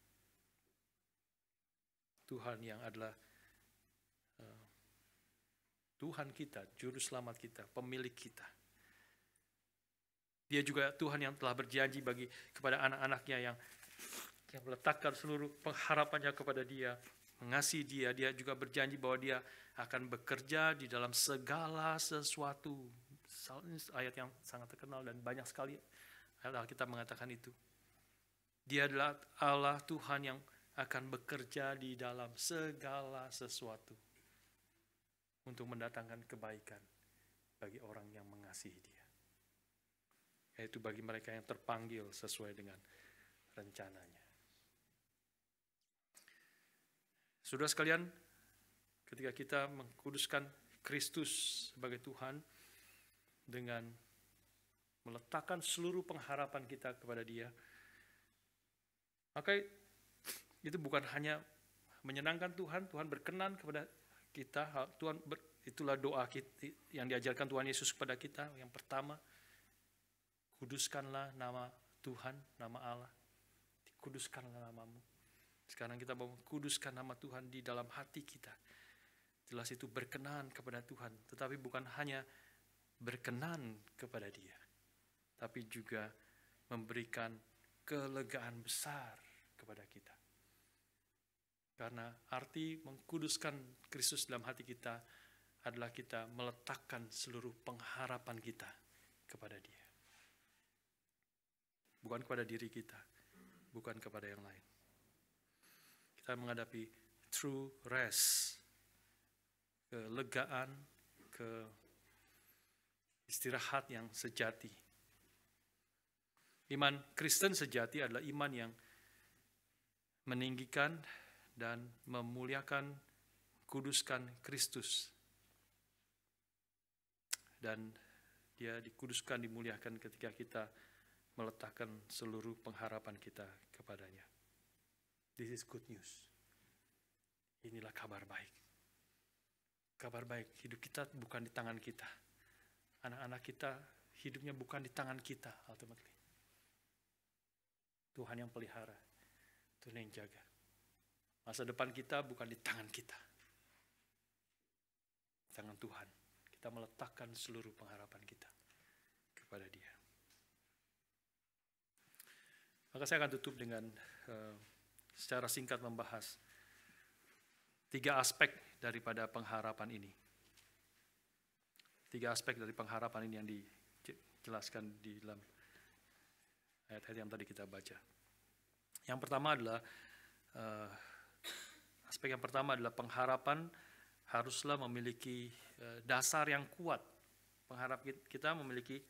Tuhan yang adalah uh, Tuhan kita, juru selamat kita, pemilik kita. Dia juga Tuhan yang telah berjanji bagi kepada anak-anaknya yang yang meletakkan seluruh pengharapannya kepada dia, mengasihi dia. Dia juga berjanji bahwa dia akan bekerja di dalam segala sesuatu. ini Ayat yang sangat terkenal dan banyak sekali ayat Alkitab mengatakan itu. Dia adalah Allah Tuhan yang akan bekerja di dalam segala sesuatu untuk mendatangkan kebaikan bagi orang yang mengasihi Dia, yaitu bagi mereka yang terpanggil sesuai dengan rencananya. Sudah sekalian, ketika kita mengkuduskan Kristus sebagai Tuhan dengan meletakkan seluruh pengharapan kita kepada Dia, maka itu bukan hanya menyenangkan Tuhan, Tuhan berkenan kepada kita, Tuhan ber, itulah doa kita, yang diajarkan Tuhan Yesus kepada kita yang pertama kuduskanlah nama Tuhan, nama Allah. Kuduskanlah namamu. Sekarang kita mau kuduskan nama Tuhan di dalam hati kita. Jelas itu berkenan kepada Tuhan, tetapi bukan hanya berkenan kepada Dia, tapi juga memberikan kelegaan besar karena arti mengkuduskan Kristus dalam hati kita adalah kita meletakkan seluruh pengharapan kita kepada Dia. Bukan kepada diri kita, bukan kepada yang lain. Kita menghadapi true rest, kelegaan, ke istirahat yang sejati. Iman Kristen sejati adalah iman yang meninggikan dan memuliakan, kuduskan Kristus. Dan dia dikuduskan, dimuliakan ketika kita meletakkan seluruh pengharapan kita kepadanya. This is good news. Inilah kabar baik. Kabar baik, hidup kita bukan di tangan kita. Anak-anak kita hidupnya bukan di tangan kita ultimately. Tuhan yang pelihara, Tuhan yang jaga. Masa depan kita bukan di tangan kita. Di tangan Tuhan. Kita meletakkan seluruh pengharapan kita kepada dia. Maka saya akan tutup dengan uh, secara singkat membahas tiga aspek daripada pengharapan ini. Tiga aspek dari pengharapan ini yang dijelaskan di dalam ayat-ayat yang tadi kita baca. Yang pertama adalah uh, Aspek yang pertama adalah pengharapan haruslah memiliki eh, dasar yang kuat. Pengharap kita memiliki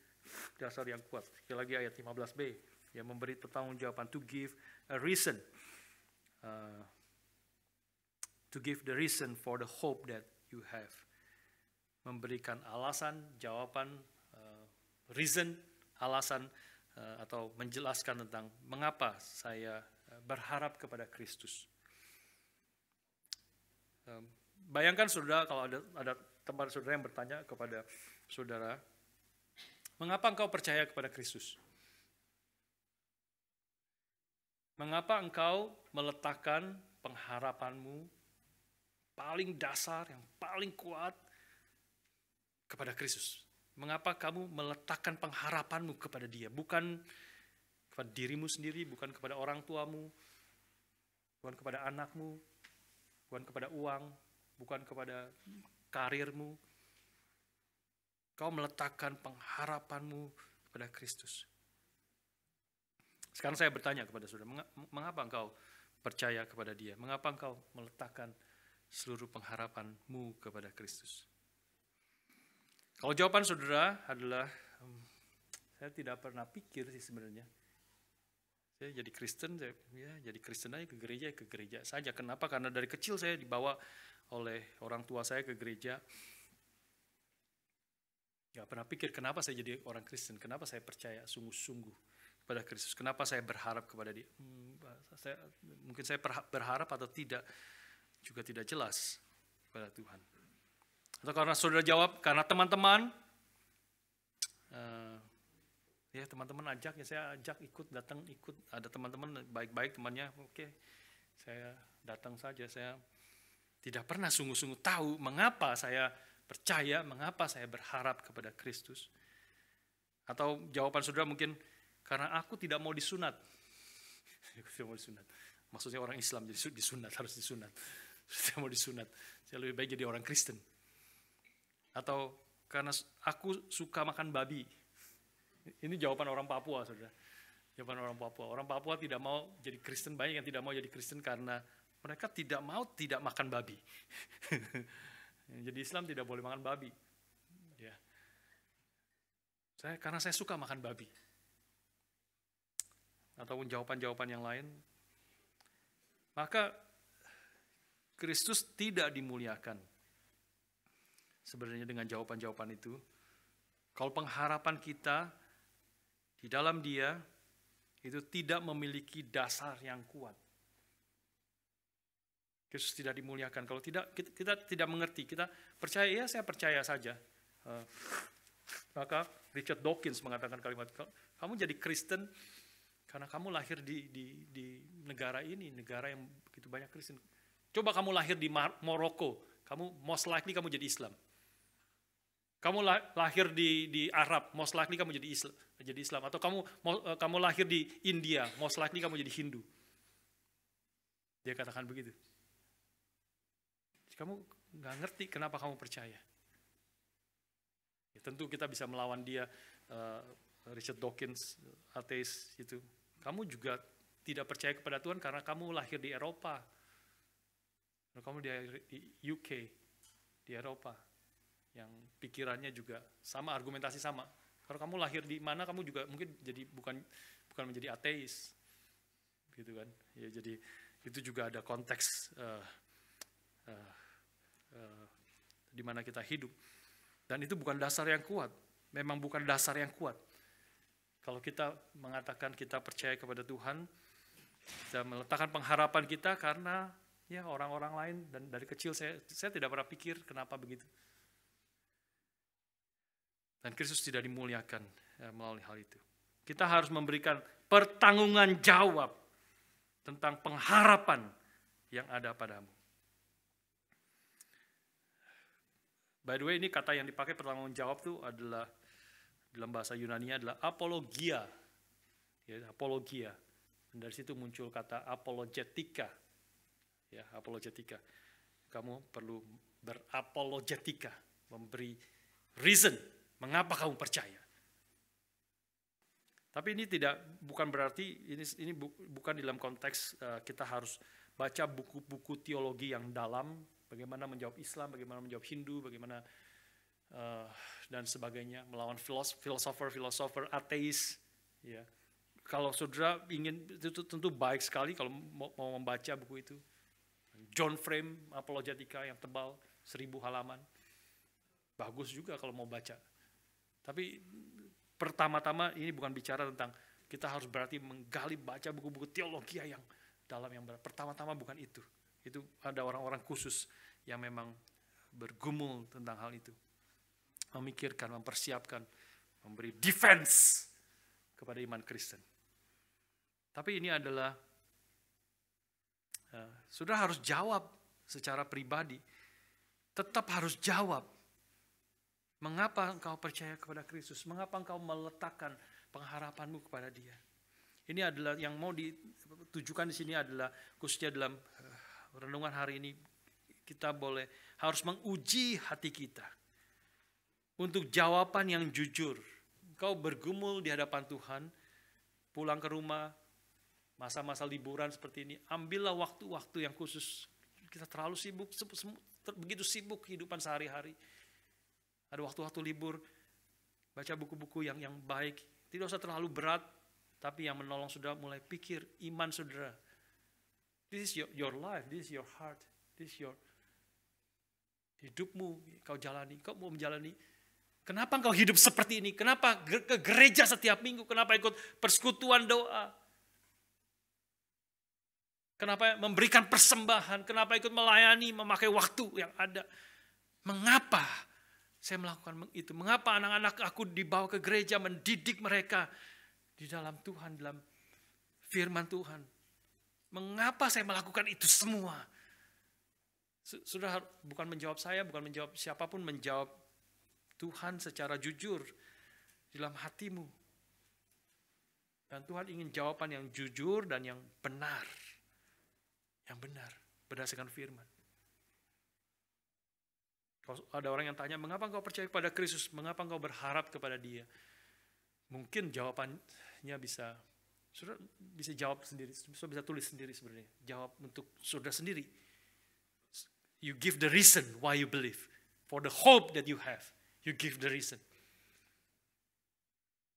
dasar yang kuat. Sekali lagi ayat 15b yang memberi pertanggungjawaban to give a reason uh, to give the reason for the hope that you have. Memberikan alasan, jawaban, uh, reason, alasan uh, atau menjelaskan tentang mengapa saya berharap kepada Kristus. Um, bayangkan saudara kalau ada, ada teman saudara yang bertanya kepada saudara, mengapa engkau percaya kepada Kristus? Mengapa engkau meletakkan pengharapanmu paling dasar, yang paling kuat kepada Kristus? Mengapa kamu meletakkan pengharapanmu kepada dia? Bukan kepada dirimu sendiri, bukan kepada orang tuamu, bukan kepada anakmu, bukan kepada uang, bukan kepada karirmu. Kau meletakkan pengharapanmu kepada Kristus. Sekarang saya bertanya kepada saudara, mengapa engkau percaya kepada dia? Mengapa engkau meletakkan seluruh pengharapanmu kepada Kristus? Kalau jawaban saudara adalah, hmm, saya tidak pernah pikir sih sebenarnya, saya jadi Kristen ya, ya jadi Kristen aja ke gereja ke gereja saja kenapa karena dari kecil saya dibawa oleh orang tua saya ke gereja nggak pernah pikir kenapa saya jadi orang Kristen kenapa saya percaya sungguh-sungguh kepada Kristus kenapa saya berharap kepada dia hmm, saya, mungkin saya berharap atau tidak juga tidak jelas kepada Tuhan atau karena saudara jawab karena teman-teman eh, ya teman-teman ajak ya saya ajak ikut datang ikut ada teman-teman baik-baik temannya oke okay. saya datang saja saya tidak pernah sungguh-sungguh tahu mengapa saya percaya mengapa saya berharap kepada Kristus atau jawaban saudara mungkin karena aku tidak mau disunat tidak mau disunat maksudnya orang Islam jadi disunat harus disunat saya mau disunat saya lebih baik jadi orang Kristen atau karena aku suka makan babi ini jawaban orang Papua, saudara. Jawaban orang Papua. Orang Papua tidak mau jadi Kristen, banyak yang tidak mau jadi Kristen karena mereka tidak mau tidak makan babi. jadi Islam tidak boleh makan babi. Ya. Saya, karena saya suka makan babi. Ataupun jawaban-jawaban yang lain. Maka Kristus tidak dimuliakan. Sebenarnya dengan jawaban-jawaban itu, kalau pengharapan kita di dalam dia itu tidak memiliki dasar yang kuat. Yesus tidak dimuliakan. Kalau tidak, kita, tidak mengerti. Kita percaya, ya saya percaya saja. Eh, maka Richard Dawkins mengatakan kalimat, kamu jadi Kristen karena kamu lahir di, di, di negara ini, negara yang begitu banyak Kristen. Coba kamu lahir di Maroko, kamu most likely kamu jadi Islam. Kamu lahir di di Arab, most likely kamu jadi Islam, jadi Islam atau kamu eh, kamu lahir di India, most likely kamu jadi Hindu. Dia katakan begitu. Kamu nggak ngerti kenapa kamu percaya. Ya, tentu kita bisa melawan dia, uh, Richard Dawkins, ateis itu. Kamu juga tidak percaya kepada Tuhan karena kamu lahir di Eropa, kamu di UK, di Eropa yang pikirannya juga sama argumentasi sama. Kalau kamu lahir di mana kamu juga mungkin jadi bukan bukan menjadi ateis. Gitu kan. Ya jadi itu juga ada konteks uh, uh, uh, di mana kita hidup. Dan itu bukan dasar yang kuat. Memang bukan dasar yang kuat. Kalau kita mengatakan kita percaya kepada Tuhan, kita meletakkan pengharapan kita karena ya orang-orang lain dan dari kecil saya saya tidak pernah pikir kenapa begitu. Dan Kristus tidak dimuliakan ya, melalui hal itu. Kita harus memberikan pertanggungan jawab tentang pengharapan yang ada padamu. By the way, ini kata yang dipakai pertanggung jawab itu adalah dalam bahasa Yunani adalah apologia. Ya, apologia. Dan dari situ muncul kata apologetika. Ya, apologetika. Kamu perlu berapologetika, memberi reason Mengapa kamu percaya? Tapi ini tidak bukan berarti ini ini bu, bukan dalam konteks uh, kita harus baca buku-buku teologi yang dalam bagaimana menjawab Islam, bagaimana menjawab Hindu, bagaimana uh, dan sebagainya melawan filosofer-filosofer ateis ya. Kalau saudara ingin itu tentu baik sekali kalau mau, mau membaca buku itu. John Frame Apologetika yang tebal seribu halaman. Bagus juga kalau mau baca tapi pertama-tama ini bukan bicara tentang kita harus berarti menggali baca buku-buku teologi yang dalam yang berat. Pertama-tama bukan itu. Itu ada orang-orang khusus yang memang bergumul tentang hal itu. Memikirkan, mempersiapkan, memberi defense kepada iman Kristen. Tapi ini adalah uh, sudah harus jawab secara pribadi. Tetap harus jawab Mengapa engkau percaya kepada Kristus? Mengapa engkau meletakkan pengharapanmu kepada Dia? Ini adalah yang mau ditujukan di sini adalah khususnya dalam eh, renungan hari ini kita boleh harus menguji hati kita untuk jawaban yang jujur. Engkau bergumul di hadapan Tuhan, pulang ke rumah, masa-masa liburan seperti ini, ambillah waktu-waktu yang khusus. Kita terlalu sibuk, begitu sibuk kehidupan sehari-hari ada waktu-waktu libur, baca buku-buku yang yang baik, tidak usah terlalu berat, tapi yang menolong sudah mulai pikir iman saudara. This is your, your life, this is your heart, this is your hidupmu kau jalani, kau mau menjalani. Kenapa kau hidup seperti ini? Kenapa ke gereja setiap minggu? Kenapa ikut persekutuan doa? Kenapa memberikan persembahan? Kenapa ikut melayani, memakai waktu yang ada? Mengapa saya melakukan itu. Mengapa anak-anak aku dibawa ke gereja mendidik mereka di dalam Tuhan, dalam firman Tuhan. Mengapa saya melakukan itu semua? Sudah bukan menjawab saya, bukan menjawab siapapun, menjawab Tuhan secara jujur di dalam hatimu. Dan Tuhan ingin jawaban yang jujur dan yang benar. Yang benar berdasarkan firman. Ada orang yang tanya, mengapa engkau percaya kepada Kristus? Mengapa engkau berharap kepada dia? Mungkin jawabannya bisa, saudara bisa jawab sendiri, saudara bisa tulis sendiri sebenarnya. Jawab untuk saudara sendiri. You give the reason why you believe. For the hope that you have, you give the reason.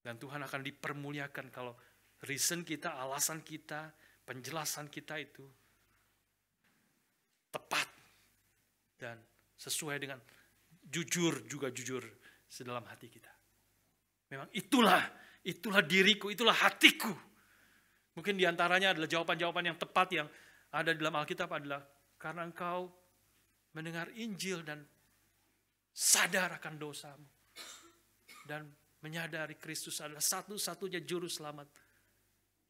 Dan Tuhan akan dipermuliakan kalau reason kita, alasan kita, penjelasan kita itu tepat dan sesuai dengan jujur juga jujur sedalam hati kita. Memang itulah, itulah diriku, itulah hatiku. Mungkin diantaranya adalah jawaban-jawaban yang tepat yang ada dalam Alkitab adalah karena engkau mendengar Injil dan sadar akan dosamu. Dan menyadari Kristus adalah satu-satunya juru selamat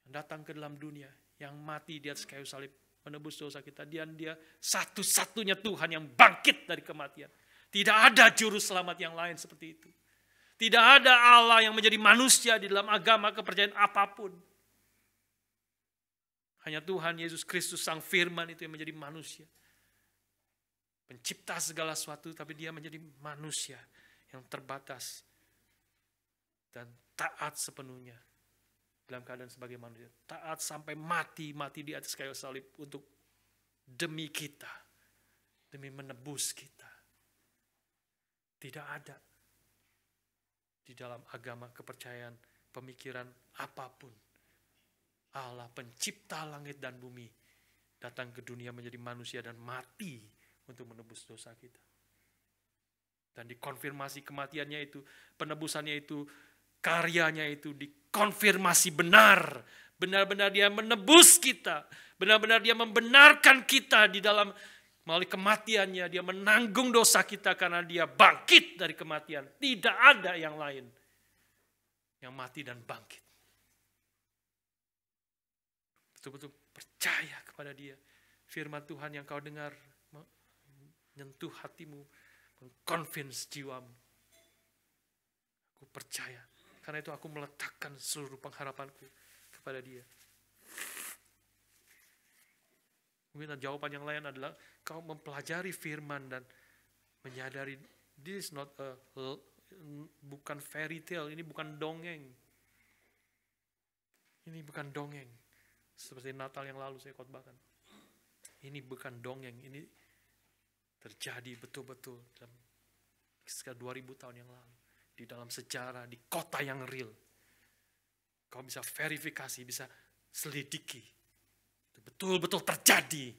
yang datang ke dalam dunia, yang mati di atas kayu salib menebus dosa kita. Dia dia satu-satunya Tuhan yang bangkit dari kematian. Tidak ada juru selamat yang lain seperti itu. Tidak ada Allah yang menjadi manusia di dalam agama kepercayaan apapun. Hanya Tuhan Yesus Kristus sang firman itu yang menjadi manusia. Pencipta segala sesuatu tapi dia menjadi manusia yang terbatas dan taat sepenuhnya dalam keadaan sebagai manusia. Taat sampai mati, mati di atas kayu salib untuk demi kita. Demi menebus kita. Tidak ada di dalam agama kepercayaan pemikiran apapun. Allah pencipta langit dan bumi datang ke dunia menjadi manusia dan mati untuk menebus dosa kita. Dan dikonfirmasi kematiannya itu, penebusannya itu, karyanya itu di konfirmasi benar. Benar-benar dia menebus kita. Benar-benar dia membenarkan kita di dalam melalui kematiannya. Dia menanggung dosa kita karena dia bangkit dari kematian. Tidak ada yang lain yang mati dan bangkit. Betul-betul percaya kepada dia. Firman Tuhan yang kau dengar menyentuh hatimu, mengconvince jiwamu. Aku percaya karena itu aku meletakkan seluruh pengharapanku kepada dia. Mungkin jawaban yang lain adalah kau mempelajari firman dan menyadari this is not a bukan fairy tale, ini bukan dongeng. Ini bukan dongeng. Seperti Natal yang lalu saya khotbahkan. Ini bukan dongeng, ini terjadi betul-betul dalam sekitar 2000 tahun yang lalu di dalam sejarah, di kota yang real. Kau bisa verifikasi, bisa selidiki. itu Betul-betul terjadi.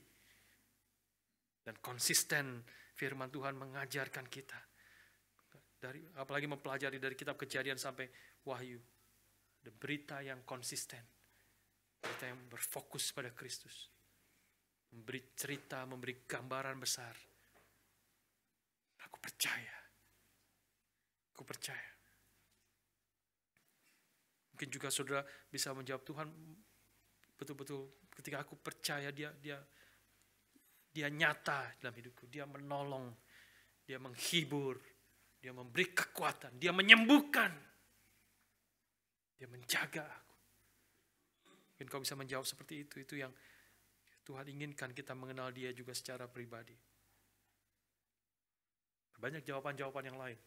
Dan konsisten firman Tuhan mengajarkan kita. Dari, apalagi mempelajari dari kitab kejadian sampai wahyu. Ada berita yang konsisten. Berita yang berfokus pada Kristus. Memberi cerita, memberi gambaran besar. Aku percaya Aku percaya. Mungkin juga saudara bisa menjawab Tuhan betul-betul ketika aku percaya dia dia dia nyata dalam hidupku, dia menolong, dia menghibur, dia memberi kekuatan, dia menyembuhkan. Dia menjaga aku. Mungkin kau bisa menjawab seperti itu, itu yang Tuhan inginkan kita mengenal dia juga secara pribadi. Banyak jawaban-jawaban yang lain.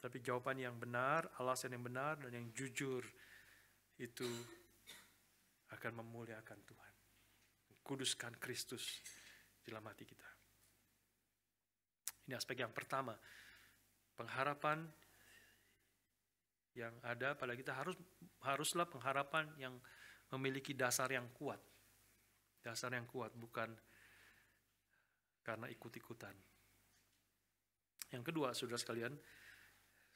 Tapi jawaban yang benar, alasan yang benar, dan yang jujur itu akan memuliakan Tuhan. Kuduskan Kristus di dalam hati kita. Ini aspek yang pertama. Pengharapan yang ada pada kita harus haruslah pengharapan yang memiliki dasar yang kuat. Dasar yang kuat bukan karena ikut-ikutan. Yang kedua, Saudara sekalian,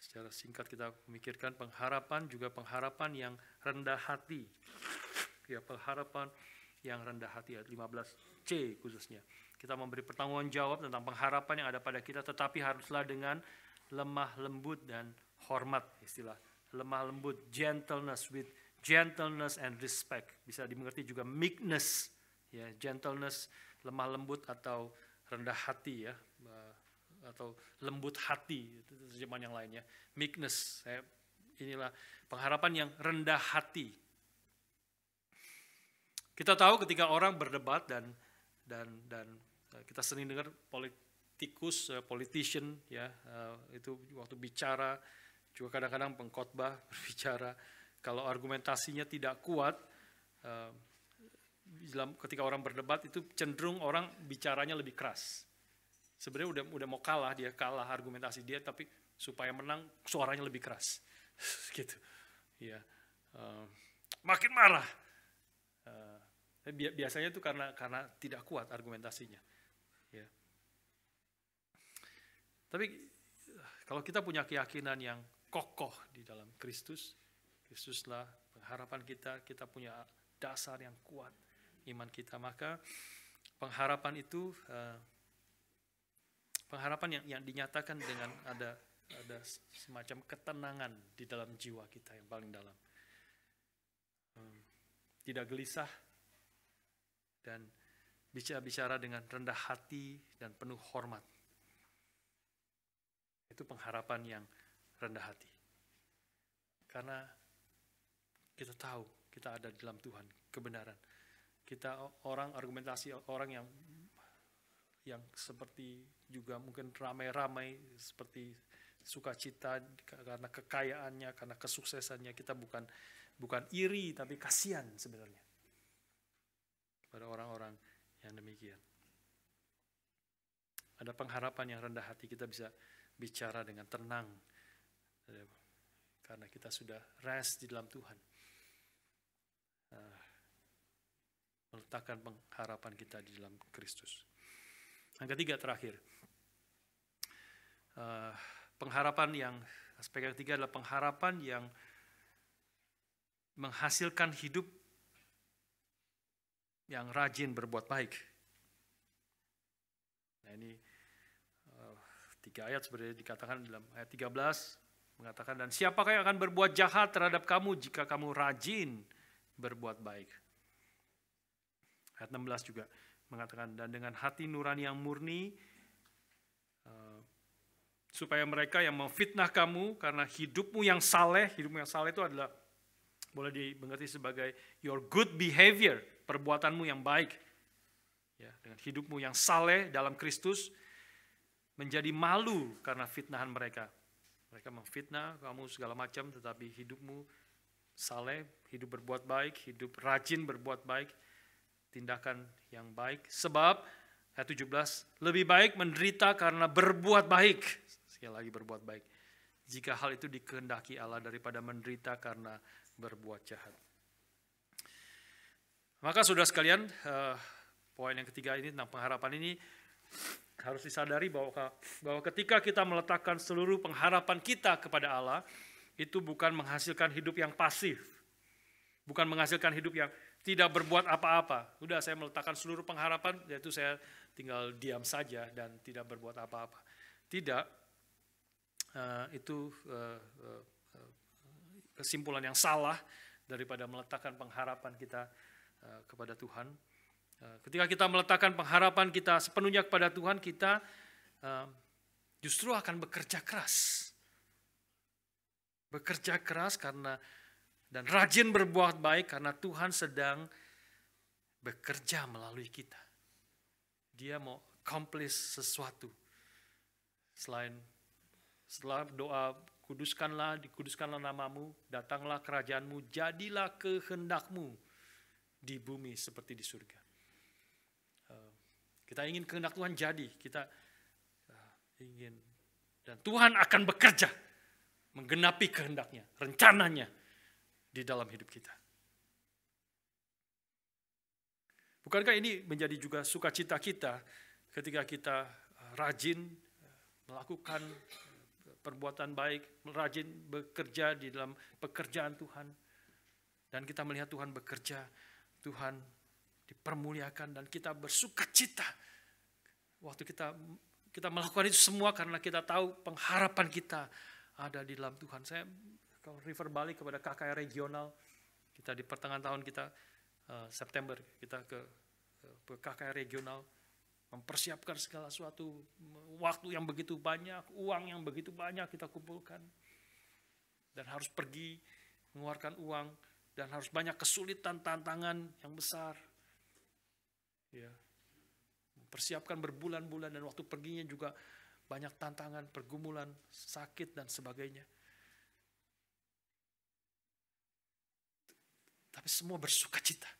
Secara singkat kita memikirkan pengharapan juga pengharapan yang rendah hati. Ya, pengharapan yang rendah hati ayat 15C khususnya. Kita memberi pertanggungjawab jawab tentang pengharapan yang ada pada kita tetapi haruslah dengan lemah lembut dan hormat istilah lemah lembut gentleness with gentleness and respect bisa dimengerti juga meekness ya gentleness lemah lembut atau rendah hati ya atau lembut hati itu terjemahan yang lainnya meekness ya. inilah pengharapan yang rendah hati kita tahu ketika orang berdebat dan dan dan eh, kita sering dengar politikus eh, politician ya eh, itu waktu bicara juga kadang-kadang pengkhotbah berbicara kalau argumentasinya tidak kuat dalam ketika orang berdebat itu cenderung orang bicaranya lebih keras sebenarnya udah udah mau kalah dia kalah argumentasi dia tapi supaya menang suaranya lebih keras gitu ya uh, makin marah uh, biasanya tuh karena karena tidak kuat argumentasinya ya tapi eh, kalau kita punya keyakinan yang kokoh di dalam Kristus Kristuslah pengharapan kita kita punya dasar yang kuat iman kita maka pengharapan itu uh, pengharapan yang, yang dinyatakan dengan ada ada semacam ketenangan di dalam jiwa kita yang paling dalam. Hmm, tidak gelisah dan bicara-bicara dengan rendah hati dan penuh hormat. Itu pengharapan yang rendah hati. Karena kita tahu kita ada dalam Tuhan, kebenaran. Kita orang argumentasi orang yang yang seperti juga mungkin ramai-ramai seperti sukacita karena kekayaannya, karena kesuksesannya. Kita bukan bukan iri tapi kasihan sebenarnya pada orang-orang yang demikian. Ada pengharapan yang rendah hati kita bisa bicara dengan tenang eh, karena kita sudah rest di dalam Tuhan. Eh, meletakkan pengharapan kita di dalam Kristus. Yang ketiga terakhir, Eh, pengharapan yang aspek yang ketiga adalah pengharapan yang menghasilkan hidup yang rajin berbuat baik. Nah ini uh, tiga ayat sebenarnya dikatakan dalam ayat 13 mengatakan dan siapakah yang akan berbuat jahat terhadap kamu jika kamu rajin berbuat baik. Ayat 16 juga mengatakan dan dengan hati nurani yang murni supaya mereka yang memfitnah kamu karena hidupmu yang saleh, hidupmu yang saleh itu adalah boleh dimengerti sebagai your good behavior, perbuatanmu yang baik. Ya, dengan hidupmu yang saleh dalam Kristus menjadi malu karena fitnahan mereka. Mereka memfitnah kamu segala macam tetapi hidupmu saleh, hidup berbuat baik, hidup rajin berbuat baik, tindakan yang baik sebab ayat 17 lebih baik menderita karena berbuat baik yang lagi berbuat baik. Jika hal itu dikehendaki Allah daripada menderita karena berbuat jahat. Maka sudah sekalian, eh, poin yang ketiga ini tentang pengharapan ini harus disadari bahwa bahwa ketika kita meletakkan seluruh pengharapan kita kepada Allah, itu bukan menghasilkan hidup yang pasif. Bukan menghasilkan hidup yang tidak berbuat apa-apa. sudah saya meletakkan seluruh pengharapan, yaitu saya tinggal diam saja dan tidak berbuat apa-apa. Tidak, Eh, itu eh, eh, kesimpulan yang salah daripada meletakkan pengharapan kita kepada Tuhan. ketika kita meletakkan pengharapan kita sepenuhnya kepada Tuhan, kita justru akan bekerja keras. Bekerja keras karena dan rajin berbuat baik karena Tuhan sedang bekerja melalui kita. Dia mau accomplish sesuatu selain setelah doa, kuduskanlah, dikuduskanlah namamu, datanglah kerajaanmu, jadilah kehendakmu di bumi seperti di surga. Eh, kita ingin kehendak Tuhan jadi, kita eh, ingin. Dan Tuhan akan bekerja menggenapi kehendaknya, rencananya di dalam hidup kita. Bukankah ini menjadi juga sukacita kita ketika kita eh, rajin melakukan perbuatan baik, rajin bekerja di dalam pekerjaan Tuhan. Dan kita melihat Tuhan bekerja, Tuhan dipermuliakan dan kita bersuka cita. Waktu kita kita melakukan itu semua karena kita tahu pengharapan kita ada di dalam Tuhan. Saya kalau river balik kepada KKR regional, kita di pertengahan tahun kita eh, September kita ke, eh, ke KKR regional mempersiapkan segala sesuatu, waktu yang begitu banyak, uang yang begitu banyak kita kumpulkan. Dan harus pergi mengeluarkan uang dan harus banyak kesulitan tantangan yang besar. Ya. Mempersiapkan berbulan-bulan dan waktu perginya juga banyak tantangan, pergumulan, sakit dan sebagainya. Tapi semua bersuka cita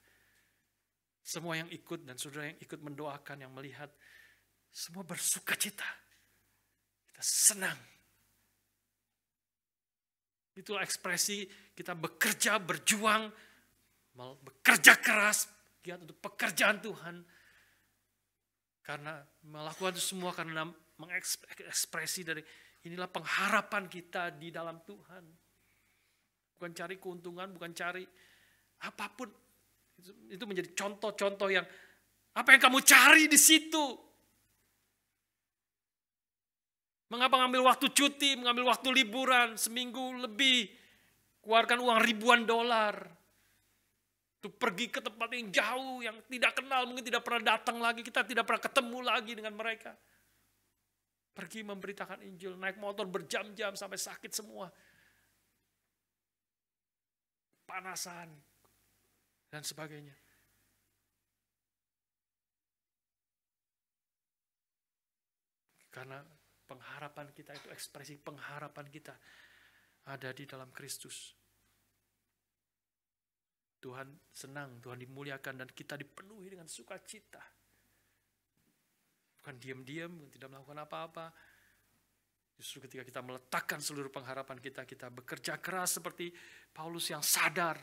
semua yang ikut dan saudara yang ikut mendoakan, yang melihat, semua bersuka cita. Kita senang. Itulah ekspresi kita bekerja, berjuang, bekerja keras, giat untuk pekerjaan Tuhan. Karena melakukan itu semua karena mengekspresi dari inilah pengharapan kita di dalam Tuhan. Bukan cari keuntungan, bukan cari apapun itu menjadi contoh-contoh yang apa yang kamu cari di situ? Mengapa ngambil waktu cuti, mengambil waktu liburan seminggu lebih, keluarkan uang ribuan dolar? Itu pergi ke tempat yang jauh, yang tidak kenal, mungkin tidak pernah datang lagi, kita tidak pernah ketemu lagi dengan mereka. Pergi memberitakan Injil, naik motor berjam-jam sampai sakit semua. Panasan, dan sebagainya. Karena pengharapan kita itu ekspresi pengharapan kita ada di dalam Kristus. Tuhan senang, Tuhan dimuliakan dan kita dipenuhi dengan sukacita. Bukan diam-diam, tidak melakukan apa-apa. Justru ketika kita meletakkan seluruh pengharapan kita, kita bekerja keras seperti Paulus yang sadar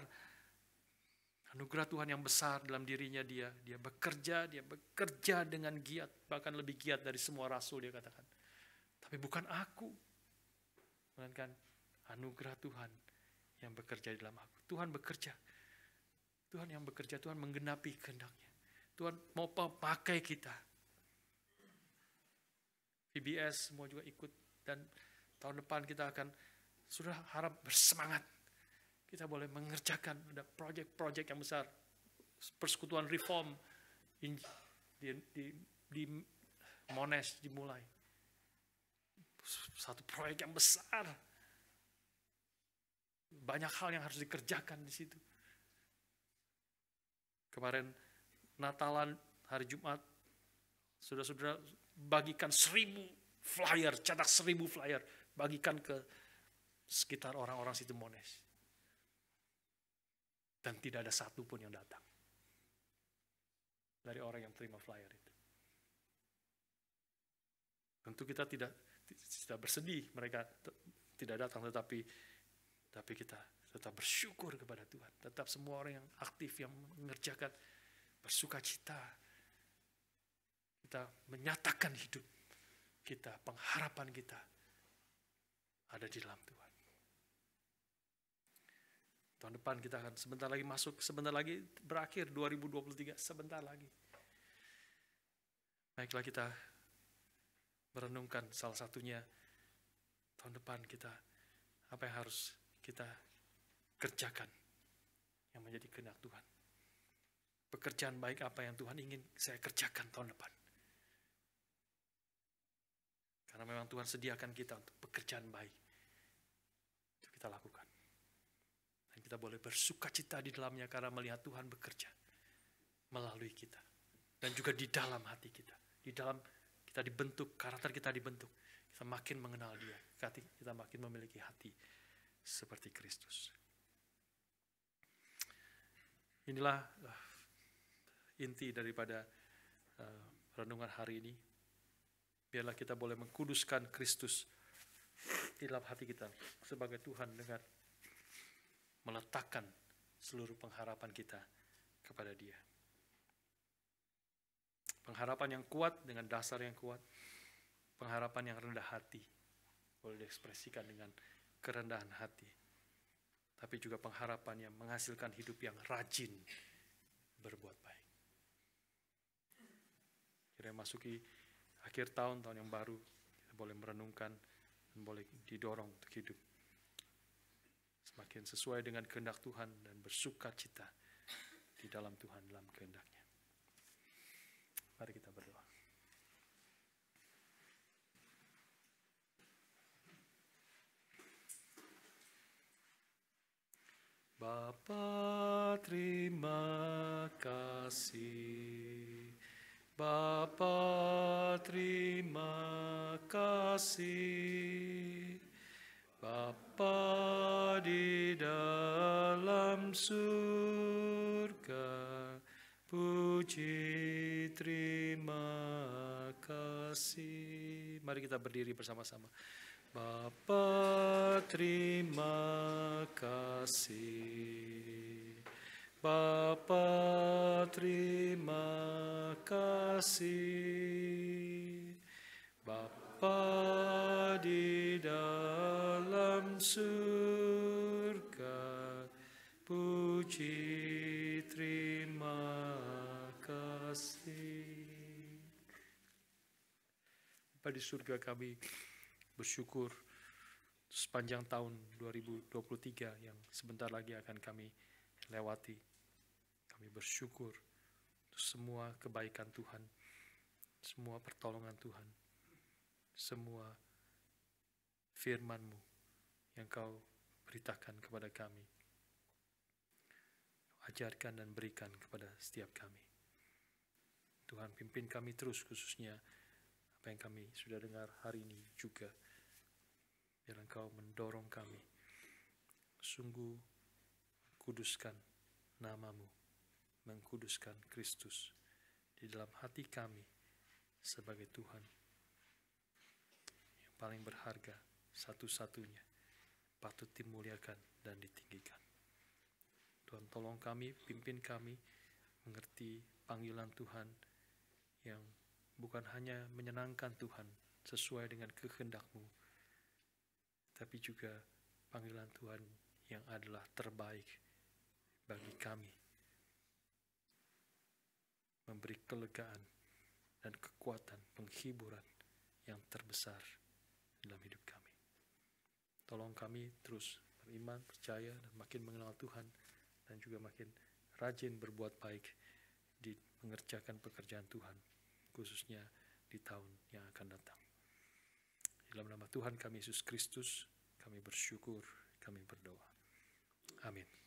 Anugerah Tuhan yang besar dalam dirinya dia. Dia bekerja, dia bekerja dengan giat. Bahkan lebih giat dari semua rasul dia katakan. Tapi bukan aku. Melainkan anugerah Tuhan yang bekerja dalam aku. Tuhan bekerja. Tuhan yang bekerja, Tuhan menggenapi kehendaknya. Tuhan mau pakai kita. PBS semua juga ikut. Dan tahun depan kita akan sudah harap bersemangat kita boleh mengerjakan ada project proyek yang besar. Persekutuan reform di, di, di Monash dimulai. Satu proyek yang besar. Banyak hal yang harus dikerjakan di situ. Kemarin Natalan hari Jumat, saudara-saudara bagikan seribu flyer, cetak seribu flyer, bagikan ke sekitar orang-orang situ Monash. Dan tidak ada satu pun yang datang. Dari orang yang terima flyer itu. Tentu kita tidak tidak bersedih mereka tidak datang tetapi tapi kita tetap bersyukur kepada Tuhan tetap semua orang yang aktif yang mengerjakan bersuka cita kita menyatakan hidup kita pengharapan kita ada di dalam Tuhan Tahun depan kita akan sebentar lagi masuk, sebentar lagi berakhir 2023, sebentar lagi. Baiklah kita merenungkan salah satunya tahun depan kita apa yang harus kita kerjakan yang menjadi kehendak Tuhan. Pekerjaan baik apa yang Tuhan ingin saya kerjakan tahun depan. Karena memang Tuhan sediakan kita untuk pekerjaan baik. Itu kita lakukan kita boleh bersuka cita di dalamnya karena melihat Tuhan bekerja melalui kita. Dan juga di dalam hati kita. Di dalam kita dibentuk, karakter kita dibentuk. Kita makin mengenal dia. Kita makin memiliki hati seperti Kristus. Inilah eh, inti daripada eh, renungan hari ini. Biarlah kita boleh mengkuduskan Kristus di dalam hati kita sebagai Tuhan dengan meletakkan seluruh pengharapan kita kepada Dia. Pengharapan yang kuat dengan dasar yang kuat, pengharapan yang rendah hati, boleh diekspresikan dengan kerendahan hati, tapi juga pengharapan yang menghasilkan hidup yang rajin berbuat baik. Kira masuki akhir tahun, tahun yang baru, kita boleh merenungkan dan boleh didorong untuk hidup makin sesuai dengan kehendak Tuhan dan bersuka cita di dalam Tuhan, dalam kehendaknya. Mari kita berdoa. Bapa terima kasih Bapa terima kasih Bapa di dalam surga, puji terima kasih. Mari kita berdiri bersama-sama. Bapa terima kasih. Bapa terima kasih. Bapa surga puji terima kasih Bapak di surga kami bersyukur sepanjang tahun 2023 yang sebentar lagi akan kami lewati kami bersyukur untuk semua kebaikan Tuhan semua pertolongan Tuhan semua firman-Mu yang kau beritakan kepada kami. Ajarkan dan berikan kepada setiap kami. Tuhan pimpin kami terus khususnya apa yang kami sudah dengar hari ini juga. Biar Engkau mendorong kami. Sungguh kuduskan namamu. Mengkuduskan Kristus di dalam hati kami sebagai Tuhan yang paling berharga satu-satunya patut dimuliakan dan ditinggikan. Tuhan tolong kami, pimpin kami mengerti panggilan Tuhan yang bukan hanya menyenangkan Tuhan sesuai dengan kehendakmu, tapi juga panggilan Tuhan yang adalah terbaik bagi kami. Memberi kelegaan dan kekuatan penghiburan yang terbesar dalam hidup kami. Tolong kami terus beriman, percaya, dan makin mengenal Tuhan, dan juga makin rajin berbuat baik di mengerjakan pekerjaan Tuhan, khususnya di tahun yang akan datang. Dalam nama Tuhan kami Yesus Kristus, kami bersyukur, kami berdoa. Amin.